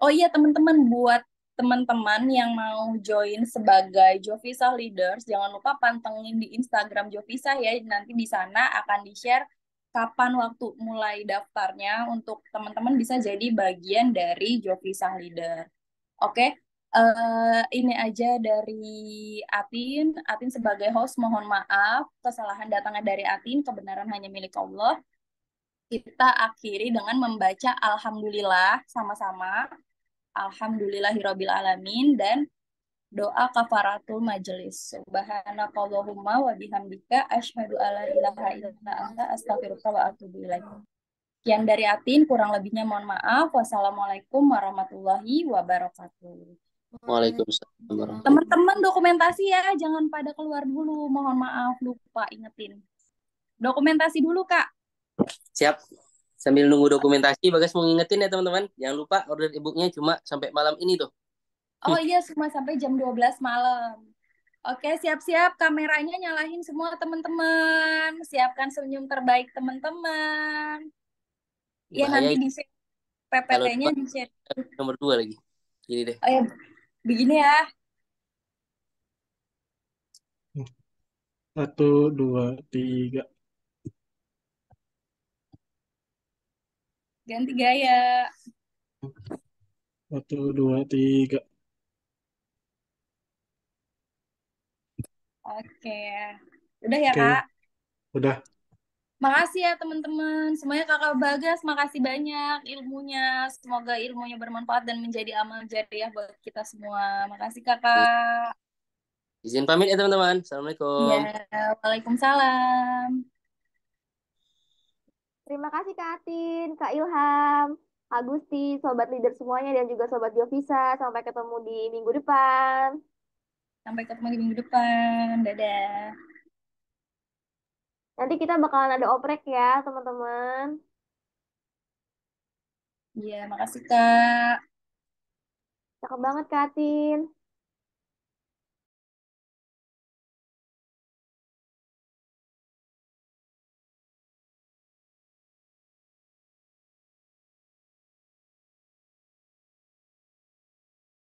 Oh iya teman-teman buat teman-teman yang mau join sebagai Jovisa Leaders, jangan lupa pantengin di Instagram Jovisa ya. Nanti di sana akan di-share kapan waktu mulai daftarnya untuk teman-teman bisa jadi bagian dari Jovisa Leader. Oke, uh, ini aja dari Atin. Atin sebagai host mohon maaf kesalahan datangnya dari Atin, kebenaran hanya milik Allah. Kita akhiri dengan membaca alhamdulillah sama-sama alhamdulillahirabbil alamin dan doa kafaratul majelis. Subhanakallahumma wa bihamdika asyhadu alla ilaha illa anta astaghfiruka wa atubu ilaik. Yang dari Atin kurang lebihnya mohon maaf. Wassalamualaikum warahmatullahi wabarakatuh. Waalaikumsalam. Teman-teman dokumentasi ya, jangan pada keluar dulu. Mohon maaf lupa ingetin. Dokumentasi dulu, Kak. Siap sambil nunggu dokumentasi Bagas mau ngingetin ya teman-teman jangan lupa order ebooknya cuma sampai malam ini tuh oh iya cuma sampai jam 12 malam oke siap-siap kameranya nyalahin semua teman-teman siapkan senyum terbaik teman-teman ya nanti di PPT-nya di share nomor dua lagi gini deh oh ya begini ya satu dua tiga ganti gaya satu dua tiga oke udah ya oke. kak udah Makasih ya teman-teman, semuanya kakak Bagas, makasih banyak ilmunya. Semoga ilmunya bermanfaat dan menjadi amal jariah buat kita semua. Makasih kakak. Izin pamit ya teman-teman. Assalamualaikum. Ya, Waalaikumsalam. Terima kasih Kak Atin, Kak Ilham, Agusti, Sobat Leader semuanya, dan juga Sobat Biovisa. Sampai ketemu di minggu depan. Sampai ketemu di minggu depan. Dadah. Nanti kita bakalan ada oprek ya, teman-teman. Iya, -teman. makasih Kak. Cakep banget, Kak Atin.